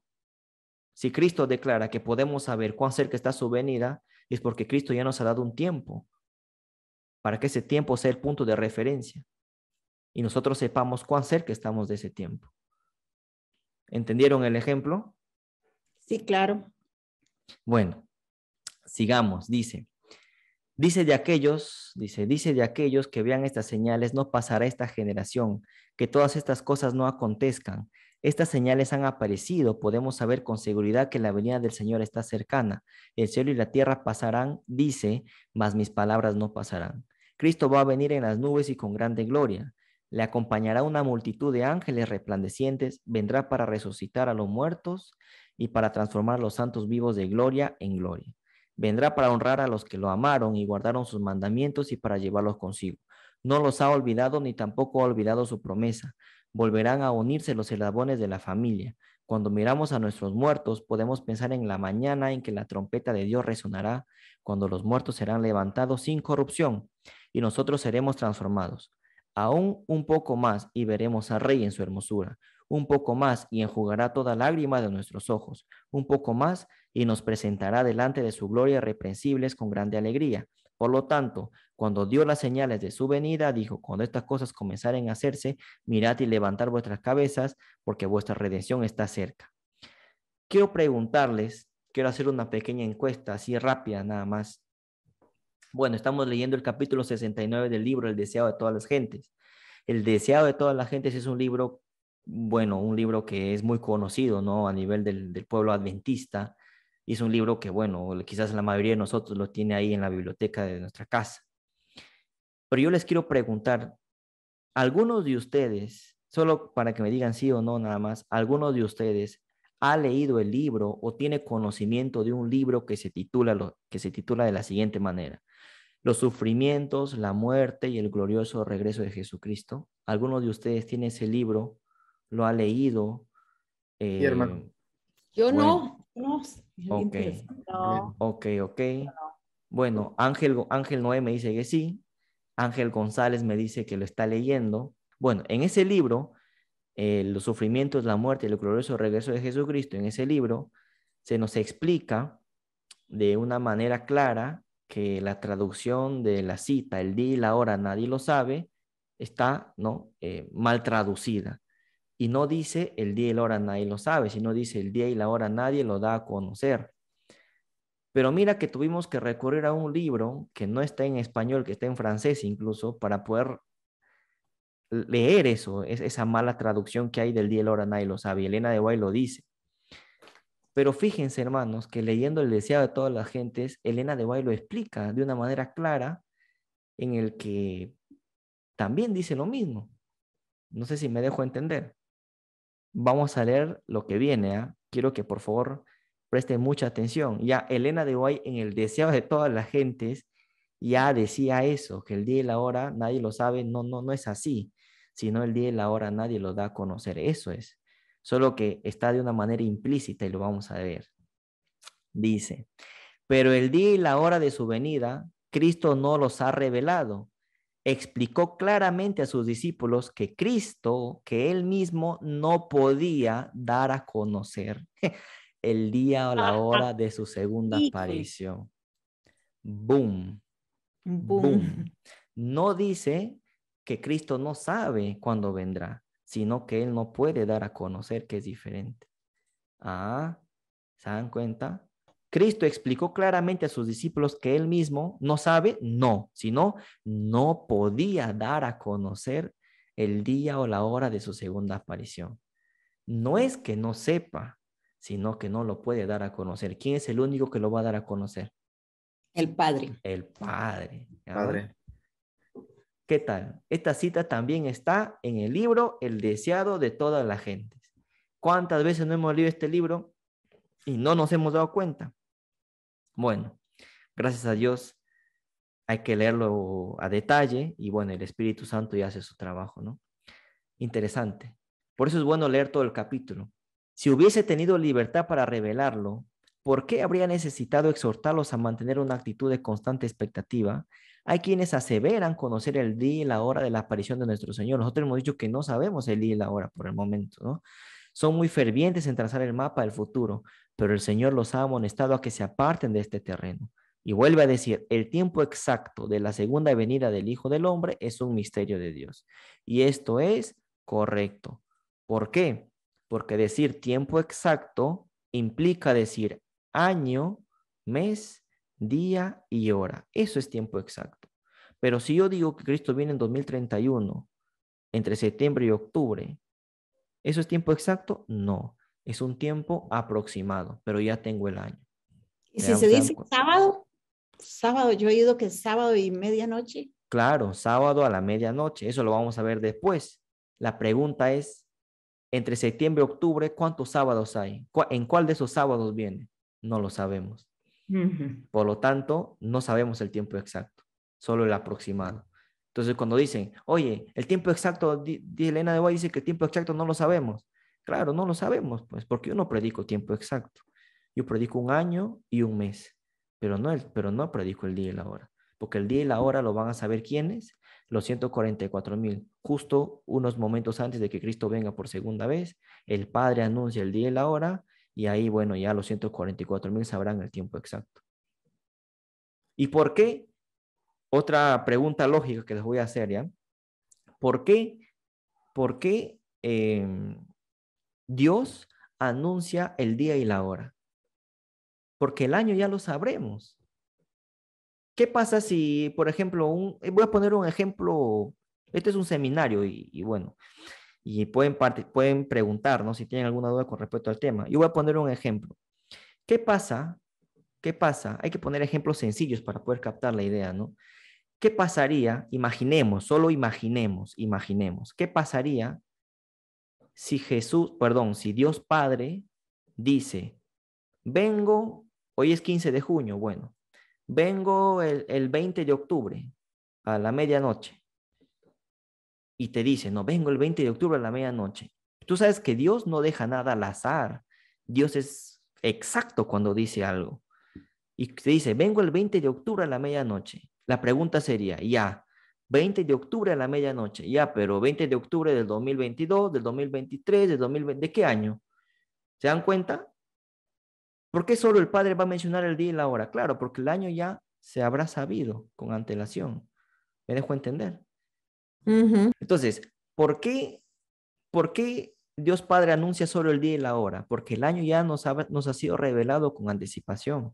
A: Si Cristo declara que podemos saber cuán cerca está su venida, es porque Cristo ya nos ha dado un tiempo para que ese tiempo sea el punto de referencia y nosotros sepamos cuán cerca estamos de ese tiempo. ¿Entendieron el ejemplo? Sí, claro. Bueno, sigamos, dice. Dice de aquellos, dice, dice de aquellos que vean estas señales, no pasará esta generación, que todas estas cosas no acontezcan. Estas señales han aparecido, podemos saber con seguridad que la venida del Señor está cercana. El cielo y la tierra pasarán, dice, mas mis palabras no pasarán. Cristo va a venir en las nubes y con grande gloria. Le acompañará una multitud de ángeles resplandecientes, vendrá para resucitar a los muertos y para transformar a los santos vivos de gloria en gloria. Vendrá para honrar a los que lo amaron y guardaron sus mandamientos y para llevarlos consigo. No los ha olvidado ni tampoco ha olvidado su promesa volverán a unirse los eslabones de la familia. Cuando miramos a nuestros muertos, podemos pensar en la mañana en que la trompeta de Dios resonará, cuando los muertos serán levantados sin corrupción y nosotros seremos transformados. Aún un poco más y veremos al Rey en su hermosura. Un poco más y enjugará toda lágrima de nuestros ojos. Un poco más y nos presentará delante de su gloria reprensibles con grande alegría. Por lo tanto, cuando dio las señales de su venida, dijo, cuando estas cosas comenzaren a hacerse, mirad y levantad vuestras cabezas, porque vuestra redención está cerca. Quiero preguntarles, quiero hacer una pequeña encuesta, así rápida nada más. Bueno, estamos leyendo el capítulo 69 del libro El deseo de todas las gentes. El deseo de todas las gentes es un libro, bueno, un libro que es muy conocido, ¿no? A nivel del pueblo adventista y es un libro que, bueno, quizás la mayoría de nosotros lo tiene ahí en la biblioteca de nuestra casa. Pero yo les quiero preguntar, ¿algunos de ustedes, solo para que me digan sí o no nada más, algunos de ustedes ha leído el libro o tiene conocimiento de un libro que se titula, lo, que se titula de la siguiente manera? Los sufrimientos, la muerte y el glorioso regreso de Jesucristo. algunos de ustedes tiene ese libro? ¿Lo ha leído? hermano. Eh, yo no ok, ok, ok. Bueno, Ángel, Ángel Noé me dice que sí. Ángel González me dice que lo está leyendo. Bueno, en ese libro, eh, Los sufrimientos, la muerte y el glorioso regreso de Jesucristo, en ese libro se nos explica de una manera clara que la traducción de la cita, el día y la hora, nadie lo sabe, está ¿no? Eh, mal traducida. Y no dice el día y la hora nadie lo sabe, sino dice el día y la hora nadie lo da a conocer. Pero mira que tuvimos que recurrir a un libro que no está en español, que está en francés incluso, para poder leer eso, esa mala traducción que hay del día y la hora nadie lo sabe. Elena de Guay lo dice. Pero fíjense, hermanos, que leyendo el deseo de todas las gentes, Elena de Guay lo explica de una manera clara en el que también dice lo mismo. No sé si me dejo entender vamos a leer lo que viene. ¿ah? Quiero que por favor presten mucha atención. Ya Elena de Guay en el deseo de todas las gentes ya decía eso, que el día y la hora nadie lo sabe, no, no, no es así, sino el día y la hora nadie lo da a conocer, eso es, solo que está de una manera implícita y lo vamos a ver. Dice, pero el día y la hora de su venida, Cristo no los ha revelado, explicó claramente a sus discípulos que Cristo, que él mismo no podía dar a conocer el día o la hora de su segunda aparición. Boom. Boom. No dice que Cristo no sabe cuándo vendrá, sino que él no puede dar a conocer que es diferente. Ah, ¿se dan cuenta? Cristo explicó claramente a sus discípulos que él mismo no sabe, no, sino no podía dar a conocer el día o la hora de su segunda aparición. No es que no sepa, sino que no lo puede dar a conocer. ¿Quién es el único que lo va a dar a conocer? El Padre. El Padre. Padre. ¿Qué tal? Esta cita también está en el libro El deseado de todas la gente. ¿Cuántas veces no hemos leído este libro? y no nos hemos dado cuenta. Bueno, gracias a Dios hay que leerlo a detalle y bueno, el Espíritu Santo ya hace su trabajo, ¿no? Interesante. Por eso es bueno leer todo el capítulo. Si hubiese tenido libertad para revelarlo, ¿por qué habría necesitado exhortarlos a mantener una actitud de constante expectativa? Hay quienes aseveran conocer el día y la hora de la aparición de nuestro Señor. Nosotros hemos dicho que no sabemos el día y la hora por el momento, ¿no? Son muy fervientes en trazar el mapa del futuro, pero el Señor los ha amonestado a que se aparten de este terreno. Y vuelve a decir, el tiempo exacto de la segunda venida del Hijo del Hombre es un misterio de Dios. Y esto es correcto. ¿Por qué? Porque decir tiempo exacto implica decir año, mes, día y hora. Eso es tiempo exacto. Pero si yo digo que Cristo viene en 2031, entre septiembre y octubre, ¿eso es tiempo exacto? No. Es un tiempo aproximado, pero ya tengo el año. Y si se dice sábado, sábado, yo he oído que es sábado y medianoche. Claro, sábado a la medianoche, eso lo vamos a ver después. La pregunta es, entre septiembre y octubre, ¿cuántos sábados hay? ¿En cuál de esos sábados viene? No lo sabemos. Por lo tanto, no sabemos el tiempo exacto, solo el aproximado. Entonces, cuando dicen, oye, el tiempo exacto, di, Elena de Guay dice que el tiempo exacto no lo sabemos. Claro, no lo sabemos, pues, porque yo no predico tiempo exacto. Yo predico un año y un mes, pero no, el, pero no predico el día y la hora, porque el día y la hora lo van a saber quiénes, los 144 mil, justo unos momentos antes de que Cristo venga por segunda vez, el Padre anuncia el día y la hora, y ahí, bueno, ya los 144 mil sabrán el tiempo exacto. ¿Y por qué? Otra pregunta lógica que les voy a hacer, ¿ya? ¿Por qué? ¿Por qué? Em, Dios anuncia el día y la hora, porque el año ya lo sabremos. ¿Qué pasa si, por ejemplo, eh, voy a poner un ejemplo, este es un seminario y, bueno, y pueden, pueden preguntarnos si tienen alguna duda con respecto al tema. Yo voy a poner un ejemplo. ¿Qué pasa? ¿Qué pasa? Hay que poner ejemplos sencillos para poder captar la idea, ¿no? ¿Qué pasaría? Imaginemos, solo imaginemos, imaginemos. ¿Qué pasaría si Jesús, perdón, si Dios Padre dice, vengo, hoy es 15 de junio, bueno, vengo el, 20 de octubre a la medianoche, y te dice, no, vengo el 20 de octubre a la medianoche, tú sabes que Dios no deja nada al azar, Dios es exacto cuando dice algo. Y te dice, vengo el 20 de octubre a la medianoche. La pregunta sería, ya, 20 de octubre a la medianoche. Ya, pero 20 de octubre del 2022, del 2023, del 2020, ¿de qué año? ¿Se dan cuenta? ¿Por qué solo el padre va a mencionar el día y la hora? Claro, porque el año ya se habrá sabido con antelación. ¿Me dejo entender? Entonces, ¿por qué, ¿por qué Dios Padre anuncia solo el día y la hora? Porque el año ya nos nos ha sido revelado con anticipación.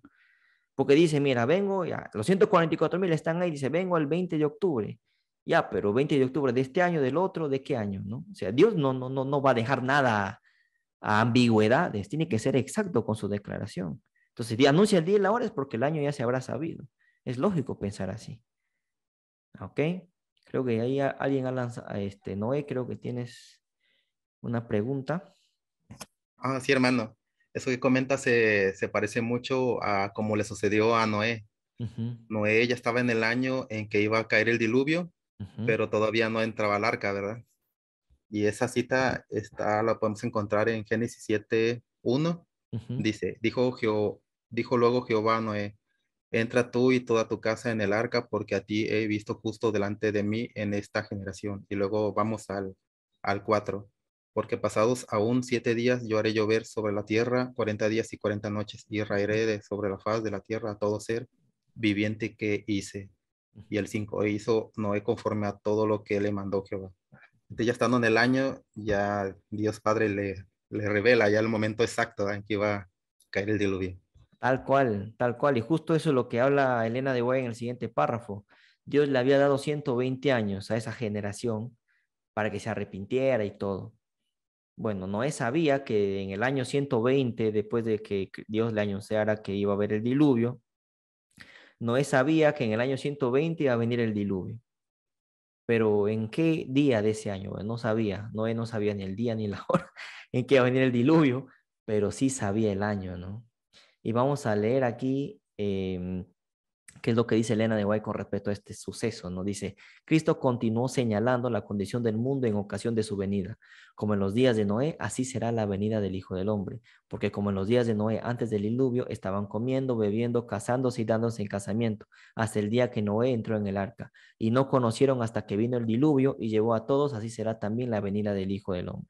A: Porque dice, mira, vengo, ya, los 144 mil están ahí, dice, vengo el 20 de octubre. Ya, pero 20 de octubre de este año, del otro, ¿de qué año? ¿no? O sea, Dios no, no, no, no va a dejar nada a ambigüedades, tiene que ser exacto con su declaración. Entonces, si anuncia el día y la hora es porque el año ya se habrá sabido. Es lógico pensar así. ¿Ok? Creo que ahí alguien ha lanzado, este, Noé, creo que tienes una pregunta. Ah, sí, hermano eso que comenta se, parece mucho a como le sucedió a Noé. Noé ya estaba en el año en que iba a caer el diluvio, pero todavía no entraba al arca, ¿verdad? Y esa cita está, la podemos encontrar en Génesis 7:1. 1. Dice, dijo, luego Jehová a Noé, entra tú y toda tu casa en el arca, porque a ti he visto justo delante de mí en esta generación. Y luego vamos al, al 4 porque pasados aún siete días yo haré llover sobre la tierra cuarenta días y cuarenta noches, y raeré de sobre la faz de la tierra a todo ser viviente que hice. Y el cinco hizo no es conforme a todo lo que le mandó Jehová. Entonces ya estando en el año, ya Dios Padre le, le revela ya el momento exacto en que va a caer el diluvio. Tal cual, tal cual. Y justo eso es lo que habla Elena de Guay en el siguiente párrafo. Dios le había dado 120 años a esa generación para que se arrepintiera y todo. Bueno, Noé sabía que en el año 120, después de que Dios le anunciara que iba a haber el diluvio, Noé sabía que en el año 120 iba a venir el diluvio. Pero ¿en qué día de ese año? No sabía, Noé no sabía ni el día ni la hora en que iba a venir el diluvio, pero sí sabía el año, ¿no? Y vamos a leer aquí em, que es lo que dice Elena de Guay con respecto a este suceso, ¿no? Dice, Cristo continuó señalando la condición del mundo en ocasión de su venida. Como en los días de Noé, así será la venida del Hijo del Hombre, porque como en los días de Noé antes del diluvio, estaban comiendo, bebiendo, casándose y dándose en casamiento, hasta el día que Noé entró en el arca, y no conocieron hasta que vino el diluvio y llevó a todos, así será también la venida del Hijo del Hombre.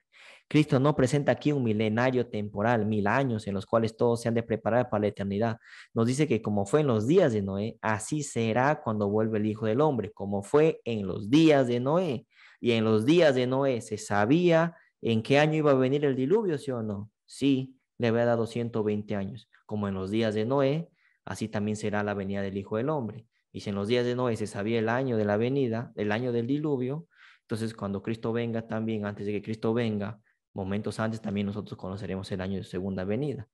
A: Cristo no presenta aquí un milenario temporal, mil años en los cuales todos se han de preparar para la eternidad. Nos dice que como fue en los días de Noé, así será cuando vuelve el Hijo del Hombre, como fue en los días de Noé. Y en los días de Noé se sabía en qué año iba a venir el diluvio, sí o no. Sí, le había dado 120 años. Como en los días de Noé, así también será la venida del Hijo del Hombre. Y si en los días de Noé se sabía el año de la venida, el año del diluvio, entonces cuando Cristo venga también, antes de que Cristo venga, momentos antes también nosotros conoceremos el año de segunda venida.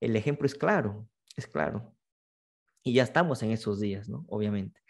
A: el ejemplo es claro, es claro. Y ya estamos en esos días, ¿no? Obviamente.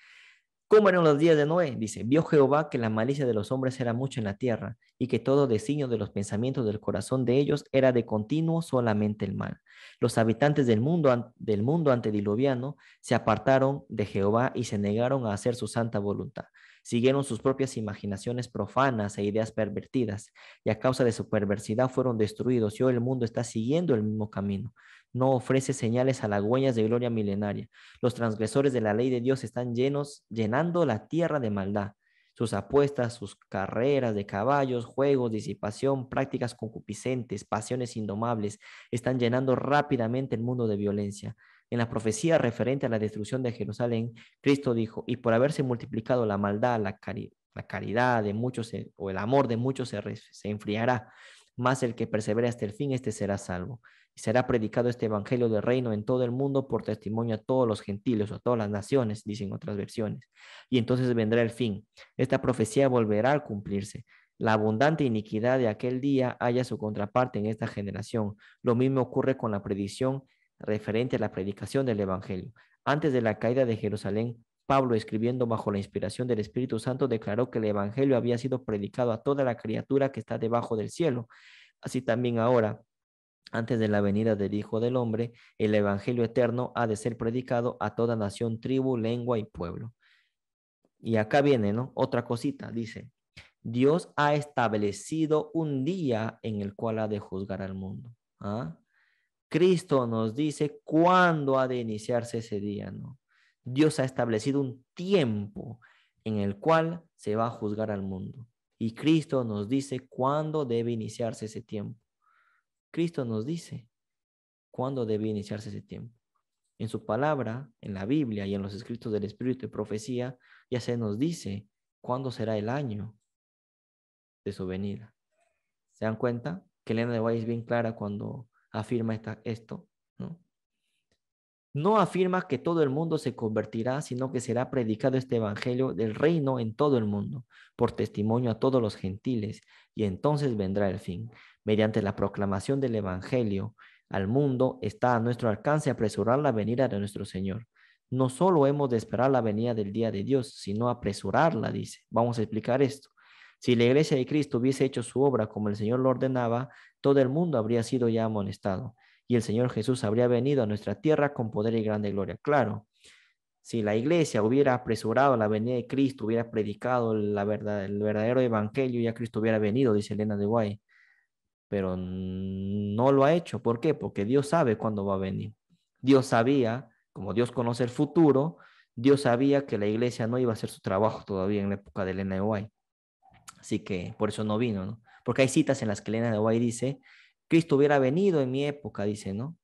A: ¿Cómo eran los días de Noé? Dice, vio Jehová que la malicia de los hombres era mucho en la tierra y que todo designio de los pensamientos del corazón de ellos era de continuo solamente el mal. Los habitantes del mundo, del mundo antediluviano se apartaron de Jehová y se negaron a hacer su santa voluntad. Siguieron sus propias imaginaciones profanas e ideas pervertidas, y a causa de su perversidad fueron destruidos, y hoy el mundo está siguiendo el mismo camino. No ofrece señales halagüeñas de gloria milenaria. Los transgresores de la ley de Dios están llenos, llenando la tierra de maldad sus apuestas, sus carreras de caballos, juegos, disipación, prácticas concupiscentes, pasiones indomables, están llenando rápidamente el mundo de violencia. En la profecía referente a la destrucción de Jerusalén, Cristo dijo, y por haberse multiplicado la maldad, la, caridad de muchos o el amor de muchos se, enfriará, mas el que persevere hasta el fin, este será salvo. Y será predicado este evangelio del reino en todo el mundo por testimonio a todos los gentiles o a todas las naciones, dicen otras versiones. Y entonces vendrá el fin. Esta profecía volverá a cumplirse. La abundante iniquidad de aquel día haya su contraparte en esta generación. Lo mismo ocurre con la predicción referente a la predicación del Evangelio. Antes de la caída de Jerusalén, Pablo, escribiendo bajo la inspiración del Espíritu Santo, declaró que el Evangelio había sido predicado a toda la criatura que está debajo del cielo. Así también ahora, antes de la venida del Hijo del Hombre, el Evangelio eterno ha de ser predicado a toda nación, tribu, lengua y pueblo. Y acá viene, ¿no? Otra cosita, dice, Dios ha establecido un día en el cual ha de juzgar al mundo. ¿Ah? Cristo nos dice cuándo ha de iniciarse ese día, ¿no? Dios ha establecido un tiempo en el cual se va a juzgar al mundo. Y Cristo nos dice cuándo debe iniciarse ese tiempo. Cristo nos dice cuándo debe iniciarse ese tiempo. En su palabra, en la Biblia y en los escritos del Espíritu de profecía, ya se nos dice cuándo será el año de su venida. ¿Se dan cuenta? Que Elena de Guay bien clara cuando afirma esta, esto, ¿no? No afirma que todo el mundo se convertirá, sino que será predicado este evangelio del reino en todo el mundo, por testimonio a todos los gentiles, y entonces vendrá el fin. Mediante la proclamación del evangelio al mundo está a nuestro alcance apresurar la venida de nuestro Señor. No solo hemos de esperar la venida del día de Dios, sino apresurarla, dice. Vamos a explicar esto. Si la iglesia de Cristo hubiese hecho su obra como el Señor lo ordenaba, todo el mundo habría sido ya amonestado y el Señor Jesús habría venido a nuestra tierra con poder y grande gloria. Claro, si la iglesia hubiera apresurado la venida de Cristo, hubiera predicado la verdad, el verdadero evangelio, y ya Cristo hubiera venido, dice Elena de Guay. Pero no lo ha hecho. ¿Por qué? Porque Dios sabe cuándo va a venir. Dios sabía, como Dios conoce el futuro, Dios sabía que la iglesia no iba a hacer su trabajo todavía en la época de Elena de Guay. Así que por eso no vino, ¿no? Porque hay citas en las que Elena de Guay dice, Cristo hubiera venido en mi época, dice, ¿no?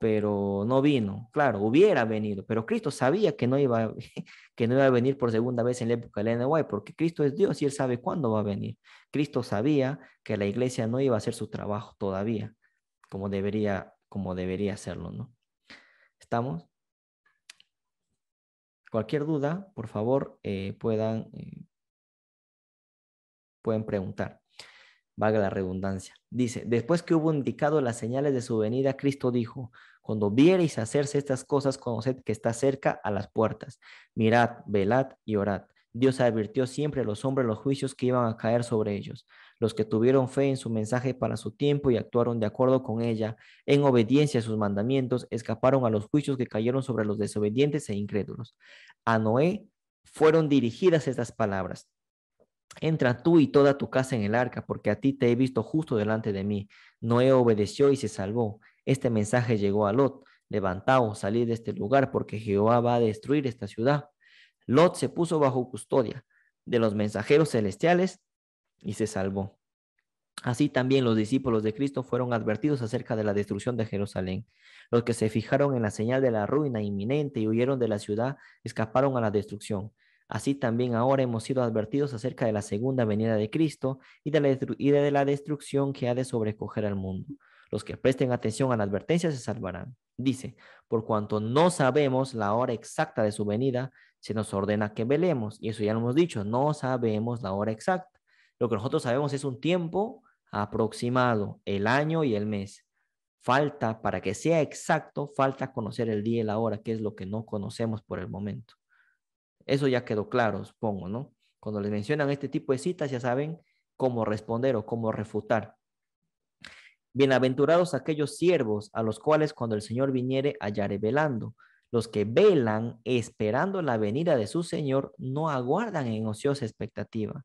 A: Pero no vino, claro, hubiera venido, pero Cristo sabía que no iba, que no iba a venir por segunda vez en la época de Elena de Guay, porque Cristo es Dios y él sabe cuándo va a venir. Cristo sabía que la iglesia no iba a hacer su trabajo todavía, como debería, como debería hacerlo, ¿no? ¿Estamos? Cualquier duda, por favor, eh, puedan eh, pueden preguntar. Vaga la redundancia. Dice, después que hubo indicado las señales de su venida, Cristo dijo, cuando viereis hacerse estas cosas, conoced que está cerca a las puertas. Mirad, velad y orad. Dios advirtió siempre a los hombres los juicios que iban a caer sobre ellos. Los que tuvieron fe en su mensaje para su tiempo y actuaron de acuerdo con ella, en obediencia a sus mandamientos, escaparon a los juicios que cayeron sobre los desobedientes e incrédulos. A Noé fueron dirigidas estas palabras entra tú y toda tu casa en el arca, porque a ti te he visto justo delante de mí. Noé obedeció y se salvó. Este mensaje llegó a Lot. Levantaos, salid de este lugar, porque Jehová va a destruir esta ciudad. Lot se puso bajo custodia de los mensajeros celestiales y se salvó. Así también los discípulos de Cristo fueron advertidos acerca de la destrucción de Jerusalén. Los que se fijaron en la señal de la ruina inminente y huyeron de la ciudad escaparon a la destrucción. Así también ahora hemos sido advertidos acerca de la segunda venida de Cristo y de, la de la destrucción que ha de sobrecoger al mundo. Los que presten atención a la advertencia se salvarán. Dice, por cuanto no sabemos la hora exacta de su venida, se nos ordena que velemos. Y eso ya lo hemos dicho, no sabemos la hora exacta. Lo que nosotros sabemos es un tiempo aproximado, el año y el mes. Falta, para que sea exacto, falta conocer el día y la hora, que es lo que no conocemos por el momento. Eso ya quedó claro, supongo, ¿no? Cuando les mencionan este tipo de citas, ya saben cómo responder o cómo refutar. Bienaventurados aquellos siervos a los cuales cuando el Señor viniere hallare velando. Los que velan esperando la venida de su Señor no aguardan en ociosa expectativa,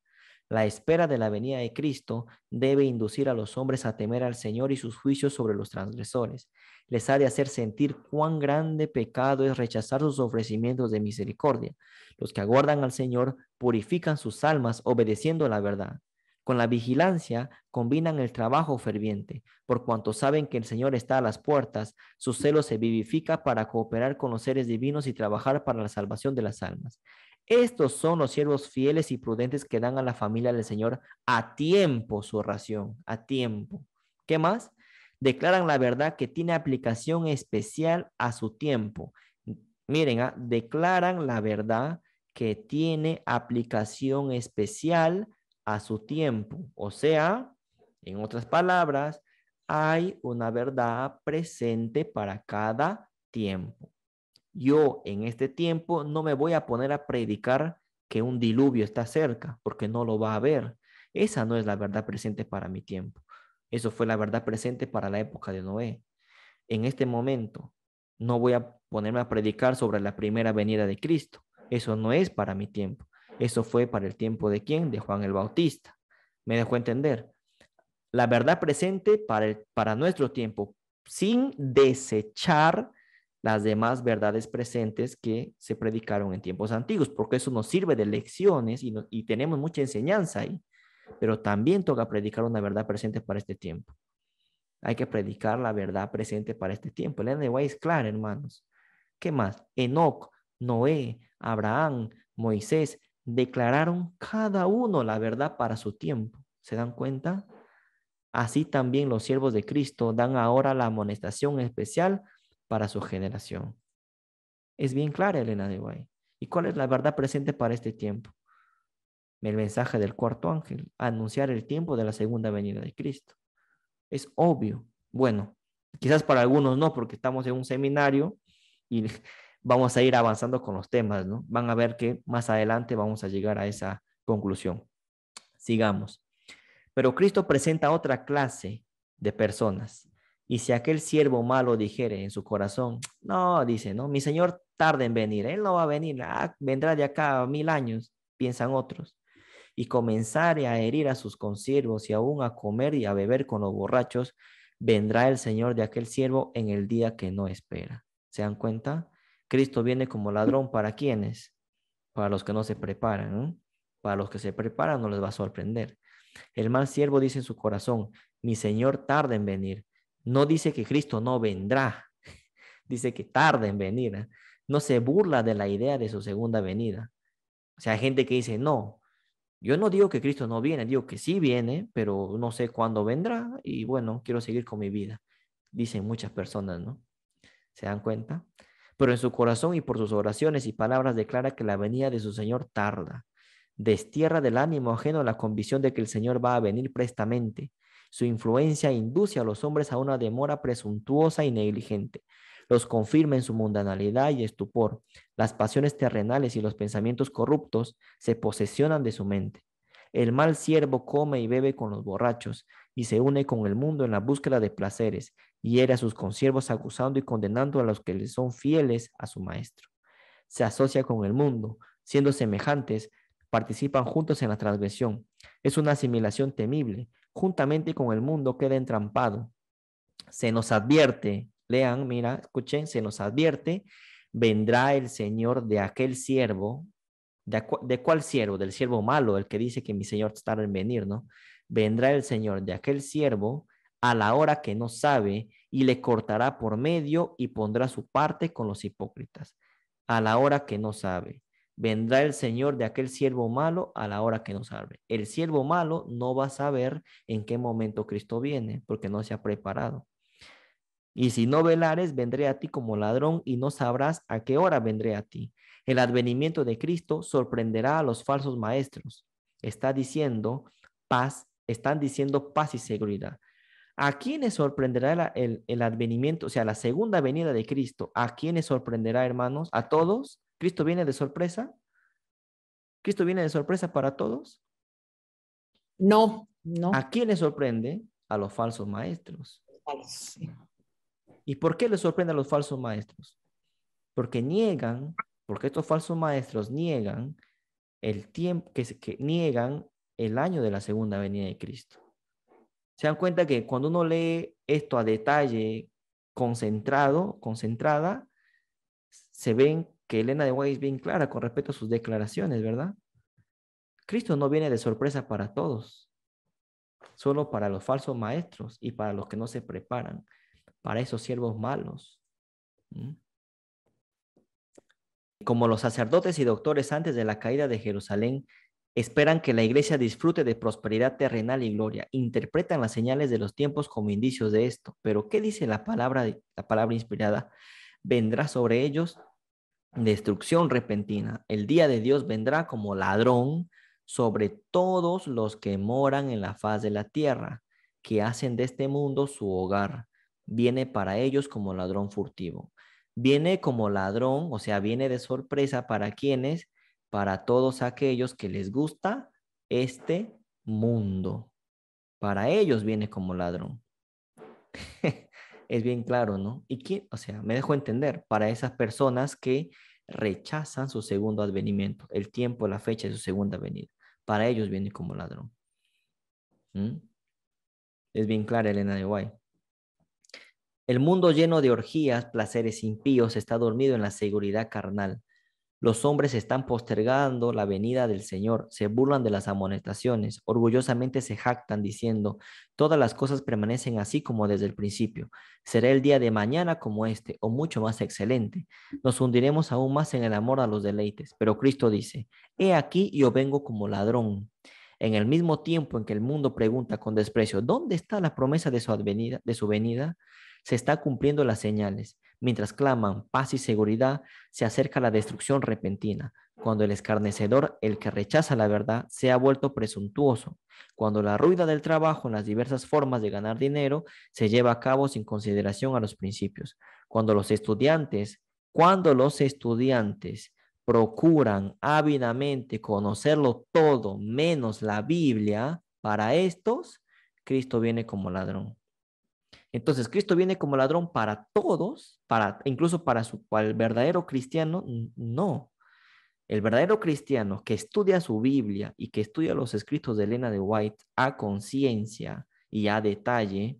A: la espera de la venida de Cristo debe inducir a los hombres a temer al Señor y sus juicios sobre los transgresores. Les ha de hacer sentir cuán grande pecado es rechazar sus ofrecimientos de misericordia. Los que aguardan al Señor purifican sus almas obedeciendo la verdad. Con la vigilancia combinan el trabajo ferviente. Por cuanto saben que el Señor está a las puertas, su celo se vivifica para cooperar con los seres divinos y trabajar para la salvación de las almas. Estos son los siervos fieles y prudentes que dan a la familia del Señor a tiempo su ración, a tiempo. ¿Qué más? Declaran la verdad que tiene aplicación especial a su tiempo. Miren, ah, declaran la verdad que tiene aplicación especial a su tiempo. O sea, en otras palabras, hay una verdad presente para cada tiempo yo en este tiempo no me voy a poner a predicar que un diluvio está cerca, porque no lo va a haber. Esa no es la verdad presente para mi tiempo. Eso fue la verdad presente para la época de Noé. En este momento no voy a ponerme a predicar sobre la primera venida de Cristo. Eso no es para mi tiempo. Eso fue para el tiempo de quién? De Juan el Bautista. ¿Me dejó entender? La verdad presente para, el, para nuestro tiempo, sin desechar las demás verdades presentes que se predicaron en tiempos antiguos, porque eso nos sirve de lecciones y, tenemos mucha enseñanza ahí, pero también toca predicar una verdad presente para este tiempo. Hay que predicar la verdad presente para este tiempo. El de es claro, hermanos. ¿Qué más? Enoc Noé, Abraham, Moisés declararon cada uno la verdad para su tiempo. ¿Se dan cuenta? Así también los siervos de Cristo dan ahora la amonestación especial para su generación. Es bien clara Elena de Guay. ¿Y cuál es la verdad presente para este tiempo? El mensaje del cuarto ángel, anunciar el tiempo de la segunda venida de Cristo. Es obvio. Bueno, quizás para algunos no, porque estamos en un seminario y vamos a ir avanzando con los temas, ¿no? Van a ver que más adelante vamos a llegar a esa conclusión. Sigamos. Pero Cristo presenta otra clase de personas, y si aquel siervo malo dijere en su corazón, no, dice, no, mi señor tarde en venir, él no va a venir, ah, vendrá de acá a mil años, piensan otros, y comenzar a herir a sus consiervos y aún a comer y a beber con los borrachos, vendrá el señor de aquel siervo en el día que no espera. ¿Se dan cuenta? Cristo viene como ladrón para quienes? Para los que no se preparan. Para los que se preparan no les va a sorprender. El mal siervo dice en su corazón, mi señor tarda en venir no dice que Cristo no vendrá, dice que tarda en venir. ¿eh? No se burla de la idea de su segunda venida. O sea, hay gente que dice, no, yo no digo que Cristo no viene, digo que sí viene, pero no sé cuándo vendrá y bueno, quiero seguir con mi vida. Dicen muchas personas, ¿no? ¿Se dan cuenta? Pero en su corazón y por sus oraciones y palabras declara que la venida de su Señor tarda. Destierra del ánimo ajeno la convicción de que el Señor va a venir prestamente su influencia induce a los hombres a una demora presuntuosa y negligente. Los confirma en su mundanalidad y estupor. Las pasiones terrenales y los pensamientos corruptos se posesionan de su mente. El mal siervo come y bebe con los borrachos y se une con el mundo en la búsqueda de placeres, hiere a sus consiervos acusando y condenando a los que le son fieles a su maestro. Se asocia con el mundo, siendo semejantes, participan juntos en la transgresión. Es una asimilación temible, juntamente con el mundo queda entrampado. Se nos advierte, lean, mira, escuchen, se nos advierte, vendrá el Señor de aquel siervo, de, cuál siervo, del siervo malo, el que dice que mi Señor está en venir, ¿no? Vendrá el Señor de aquel siervo a la hora que no sabe y le cortará por medio y pondrá su parte con los hipócritas, a la hora que no sabe vendrá el Señor de aquel siervo malo a la hora que nos salve. El siervo malo no va a saber en qué momento Cristo viene, porque no se ha preparado. Y si no velares, vendré a ti como ladrón y no sabrás a qué hora vendré a ti. El advenimiento de Cristo sorprenderá a los falsos maestros. Está diciendo paz, están diciendo paz y seguridad. ¿A quiénes sorprenderá el, el advenimiento, o sea, la segunda venida de Cristo? ¿A quiénes sorprenderá, hermanos? ¿A todos? Cristo viene de sorpresa. Cristo viene de sorpresa para todos. No, no. ¿A quién le sorprende? A los falsos maestros. ¿Y por qué le sorprende a los falsos maestros? Porque niegan, porque estos falsos maestros niegan el tiempo, que, que niegan el año de la segunda venida de Cristo. Se dan cuenta que cuando uno lee esto a detalle, concentrado, concentrada, se ven que Elena de Guay es bien clara con respecto a sus declaraciones, ¿verdad? Cristo no viene de sorpresa para todos, solo para los falsos maestros y para los que no se preparan, para esos siervos malos. Como los sacerdotes y doctores antes de la caída de Jerusalén esperan que la iglesia disfrute de prosperidad terrenal y gloria, interpretan las señales de los tiempos como indicios de esto. Pero ¿qué dice la palabra la palabra inspirada? Vendrá sobre ellos destrucción repentina. El día de Dios vendrá como ladrón sobre todos los que moran en la faz de la tierra, que hacen de este mundo su hogar. Viene para ellos como ladrón furtivo. Viene como ladrón, o sea, viene de sorpresa para quienes, para todos aquellos que les gusta este mundo. Para ellos viene como ladrón. es bien claro, ¿no? Y que, o sea, me dejo entender, para esas personas que rechazan su segundo advenimiento, el tiempo, la fecha de su segunda venida, para ellos viene como ladrón. ¿Mm? Es bien clara Elena de Guay. El mundo lleno de orgías, placeres impíos, está dormido en la seguridad carnal los hombres están postergando la venida del Señor, se burlan de las amonestaciones, orgullosamente se jactan diciendo, todas las cosas permanecen así como desde el principio. Será el día de mañana como este, o mucho más excelente. Nos hundiremos aún más en el amor a los deleites. Pero Cristo dice, he aquí yo vengo como ladrón. En el mismo tiempo en que el mundo pregunta con desprecio, ¿dónde está la promesa de su, de su venida? Se está cumpliendo las señales. Mientras claman paz y seguridad, se acerca la destrucción repentina, cuando el escarnecedor, el que rechaza la verdad, se ha vuelto presuntuoso, cuando la ruida del trabajo en las diversas formas de ganar dinero se lleva a cabo sin consideración a los principios, cuando los estudiantes, cuando los estudiantes procuran ávidamente conocerlo todo menos la Biblia, para estos, Cristo viene como ladrón. Entonces, Cristo viene como ladrón para todos, para incluso para, su, para el verdadero cristiano, no. El verdadero cristiano que estudia su Biblia y que estudia los escritos de Elena de White a conciencia y a detalle,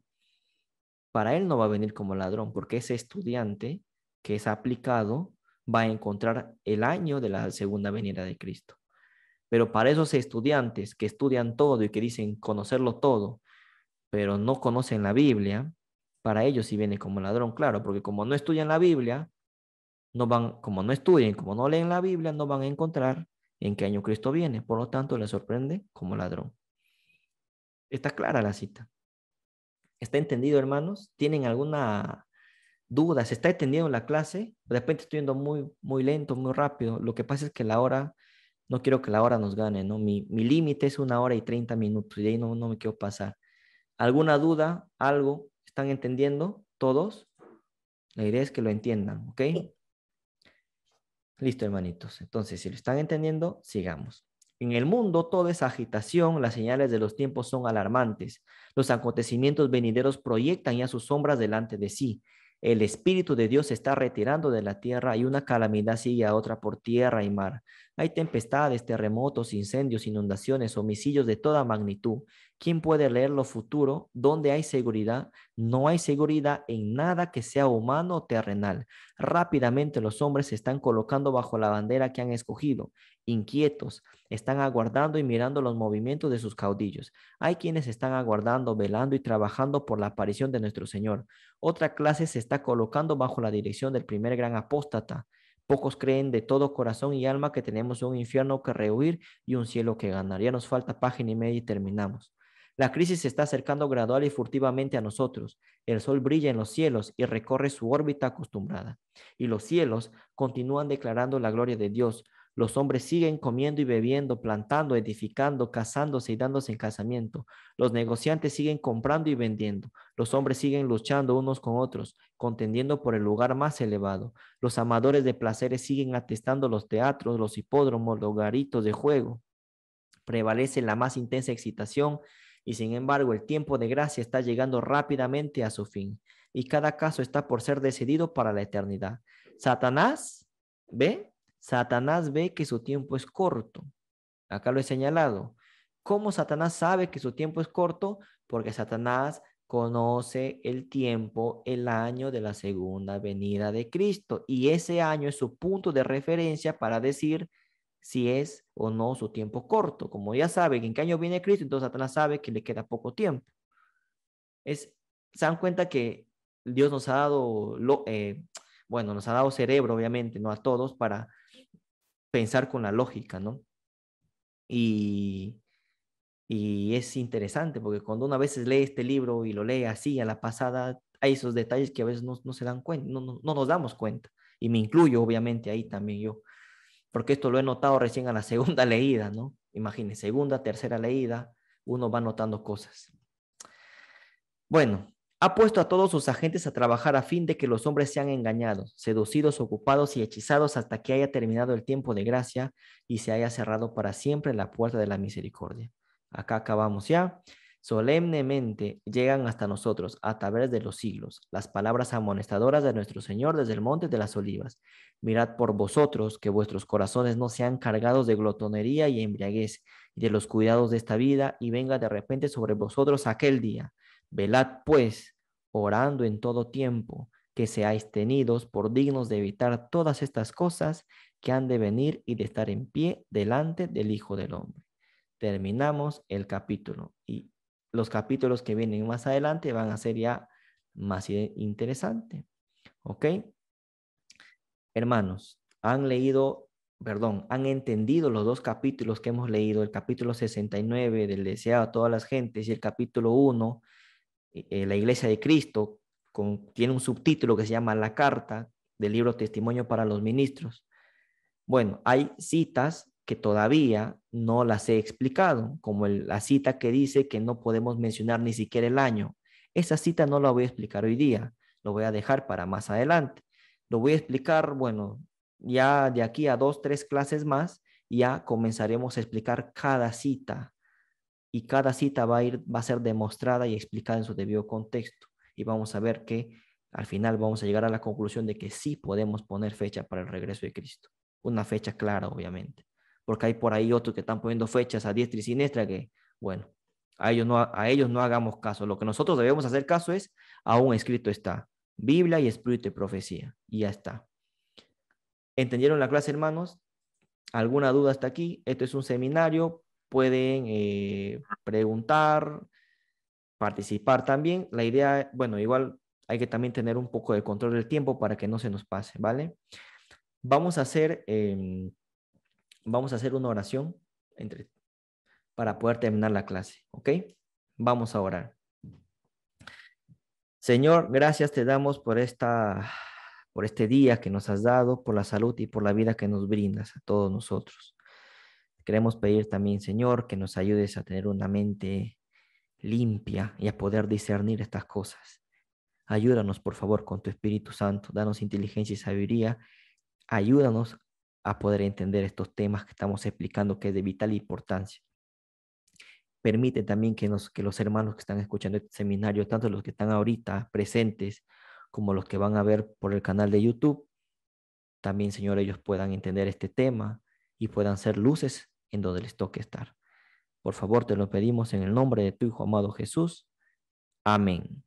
A: para él no va a venir como ladrón, porque ese estudiante que es aplicado va a encontrar el año de la segunda venida de Cristo. Pero para esos estudiantes que estudian todo y que dicen conocerlo todo, pero no conocen la Biblia, para ellos si viene como ladrón, claro, porque como no estudian la Biblia, no van, como no estudian, como no leen la Biblia, no van a encontrar en qué año Cristo viene, por lo tanto les sorprende como ladrón. Está clara la cita. ¿Está entendido, hermanos? ¿Tienen alguna duda? ¿Se está entendiendo la clase? De repente estoy yendo muy, muy lento, muy rápido. Lo que pasa es que la hora, no quiero que la hora nos gane, ¿no? Mi, límite es una hora y treinta minutos y ahí no, no me quiero pasar. ¿Alguna duda? ¿Algo? ¿Están entendiendo todos? La idea es que lo entiendan, ¿ok? Listo, hermanitos. Entonces, si lo están entendiendo, sigamos. En el mundo toda es agitación, las señales de los tiempos son alarmantes. Los acontecimientos venideros proyectan ya sus sombras delante de sí el Espíritu de Dios se está retirando de la tierra, y una calamidad sigue a otra por tierra y mar. Hay tempestades, terremotos, incendios, inundaciones, homicidios de toda magnitud. ¿Quién puede leer lo futuro? ¿Dónde hay seguridad? No hay seguridad en nada que sea humano o terrenal. Rápidamente los hombres se están colocando bajo la bandera que han escogido. Inquietos, están aguardando y mirando los movimientos de sus caudillos. Hay quienes están aguardando, velando y trabajando por la aparición de nuestro Señor. Otra clase se está colocando bajo la dirección del primer gran apóstata. Pocos creen de todo corazón y alma que tenemos un infierno que rehuir y un cielo que ganar. Ya nos falta página y media y terminamos. La crisis se está acercando gradual y furtivamente a nosotros. El sol brilla en los cielos y recorre su órbita acostumbrada. Y los cielos continúan declarando la gloria de Dios. Los hombres siguen comiendo y bebiendo, plantando, edificando, casándose y dándose en casamiento. Los negociantes siguen comprando y vendiendo. Los hombres siguen luchando unos con otros, contendiendo por el lugar más elevado. Los amadores de placeres siguen atestando los teatros, los hipódromos, los garitos de juego. Prevalece la más intensa excitación y sin embargo el tiempo de gracia está llegando rápidamente a su fin y cada caso está por ser decidido para la eternidad. Satanás ve Satanás ve que su tiempo es corto. Acá lo he señalado. ¿Cómo Satanás sabe que su tiempo es corto? Porque Satanás conoce el tiempo, el año de la segunda venida de Cristo. Y ese año es su punto de referencia para decir si es o no su tiempo corto. Como ya sabe que en qué año viene Cristo, entonces Satanás sabe que le queda poco tiempo. Es, se dan cuenta que Dios nos ha dado, lo, eh, bueno, nos ha dado cerebro, obviamente, no a todos, para pensar con la lógica, ¿no? Y, y es interesante porque cuando una vez lee este libro y lo lee así a la pasada, hay esos detalles que a veces no, no se dan cuenta, no, no, no nos damos cuenta. Y me incluyo, obviamente, ahí también yo, porque esto lo he notado recién a la segunda leída, ¿no? Imagínense, segunda, tercera leída, uno va notando cosas. Bueno, ha puesto a todos sus agentes a trabajar a fin de que los hombres sean engañados, seducidos, ocupados y hechizados hasta que haya terminado el tiempo de gracia y se haya cerrado para siempre la puerta de la misericordia. Acá acabamos ya. Solemnemente llegan hasta nosotros, a través de los siglos, las palabras amonestadoras de nuestro Señor desde el monte de las olivas. Mirad por vosotros que vuestros corazones no sean cargados de glotonería y embriaguez, y de los cuidados de esta vida, y venga de repente sobre vosotros aquel día. Velad pues, orando en todo tiempo, que seáis tenidos por dignos de evitar todas estas cosas que han de venir y de estar en pie delante del Hijo del Hombre. Terminamos el capítulo y los capítulos que vienen más adelante van a ser ya más interesantes. ¿Ok? Hermanos, han leído, perdón, han entendido los dos capítulos que hemos leído, el capítulo 69 del deseado a todas las gentes y el capítulo 1 eh, eh, la Iglesia de Cristo con, tiene un subtítulo que se llama La Carta del libro Testimonio para los Ministros. Bueno, hay citas que todavía no las he explicado, como la cita que dice que no podemos mencionar ni siquiera el año. Esa cita no la voy a explicar hoy día, lo voy a dejar para más adelante. Lo voy a explicar, bueno, ya de aquí a dos, tres clases más, ya comenzaremos a explicar cada cita y cada cita va a, ir, va a ser demostrada y explicada en su debido contexto. Y vamos a ver que al final vamos a llegar a la conclusión de que sí podemos poner fecha para el regreso de Cristo. Una fecha clara, obviamente. Porque hay por ahí otros que están poniendo fechas a diestra y siniestra que, bueno, a ellos no, a ellos no hagamos caso. Lo que nosotros debemos hacer caso es, aún escrito está, Biblia y Espíritu y Profecía. Y ya está. ¿Entendieron la clase, hermanos? ¿Alguna duda hasta aquí? Esto es un seminario pueden eh, preguntar, participar también. La idea, bueno, igual hay que también tener un poco de control del tiempo para que no se nos pase, ¿vale? Vamos a hacer, em, vamos a hacer una oración entre, para poder terminar la clase, ¿ok? Vamos a orar. Señor, gracias te damos por esta por este día que nos has dado, por la salud y por la vida que nos brindas a todos nosotros. Queremos pedir también, Señor, que nos ayudes a tener una mente limpia y a poder discernir estas cosas. Ayúdanos, por favor, con tu Espíritu Santo. Danos inteligencia y sabiduría. Ayúdanos a poder entender estos temas que estamos explicando, que es de vital importancia. Permite también que, que los hermanos que están escuchando este seminario, tanto los que están ahorita presentes como los que van a ver por el canal de YouTube, también, Señor, ellos puedan entender este tema y puedan ser luces en donde les toque estar. Por favor, te lo pedimos en el nombre de tu Hijo amado Jesús. Amén.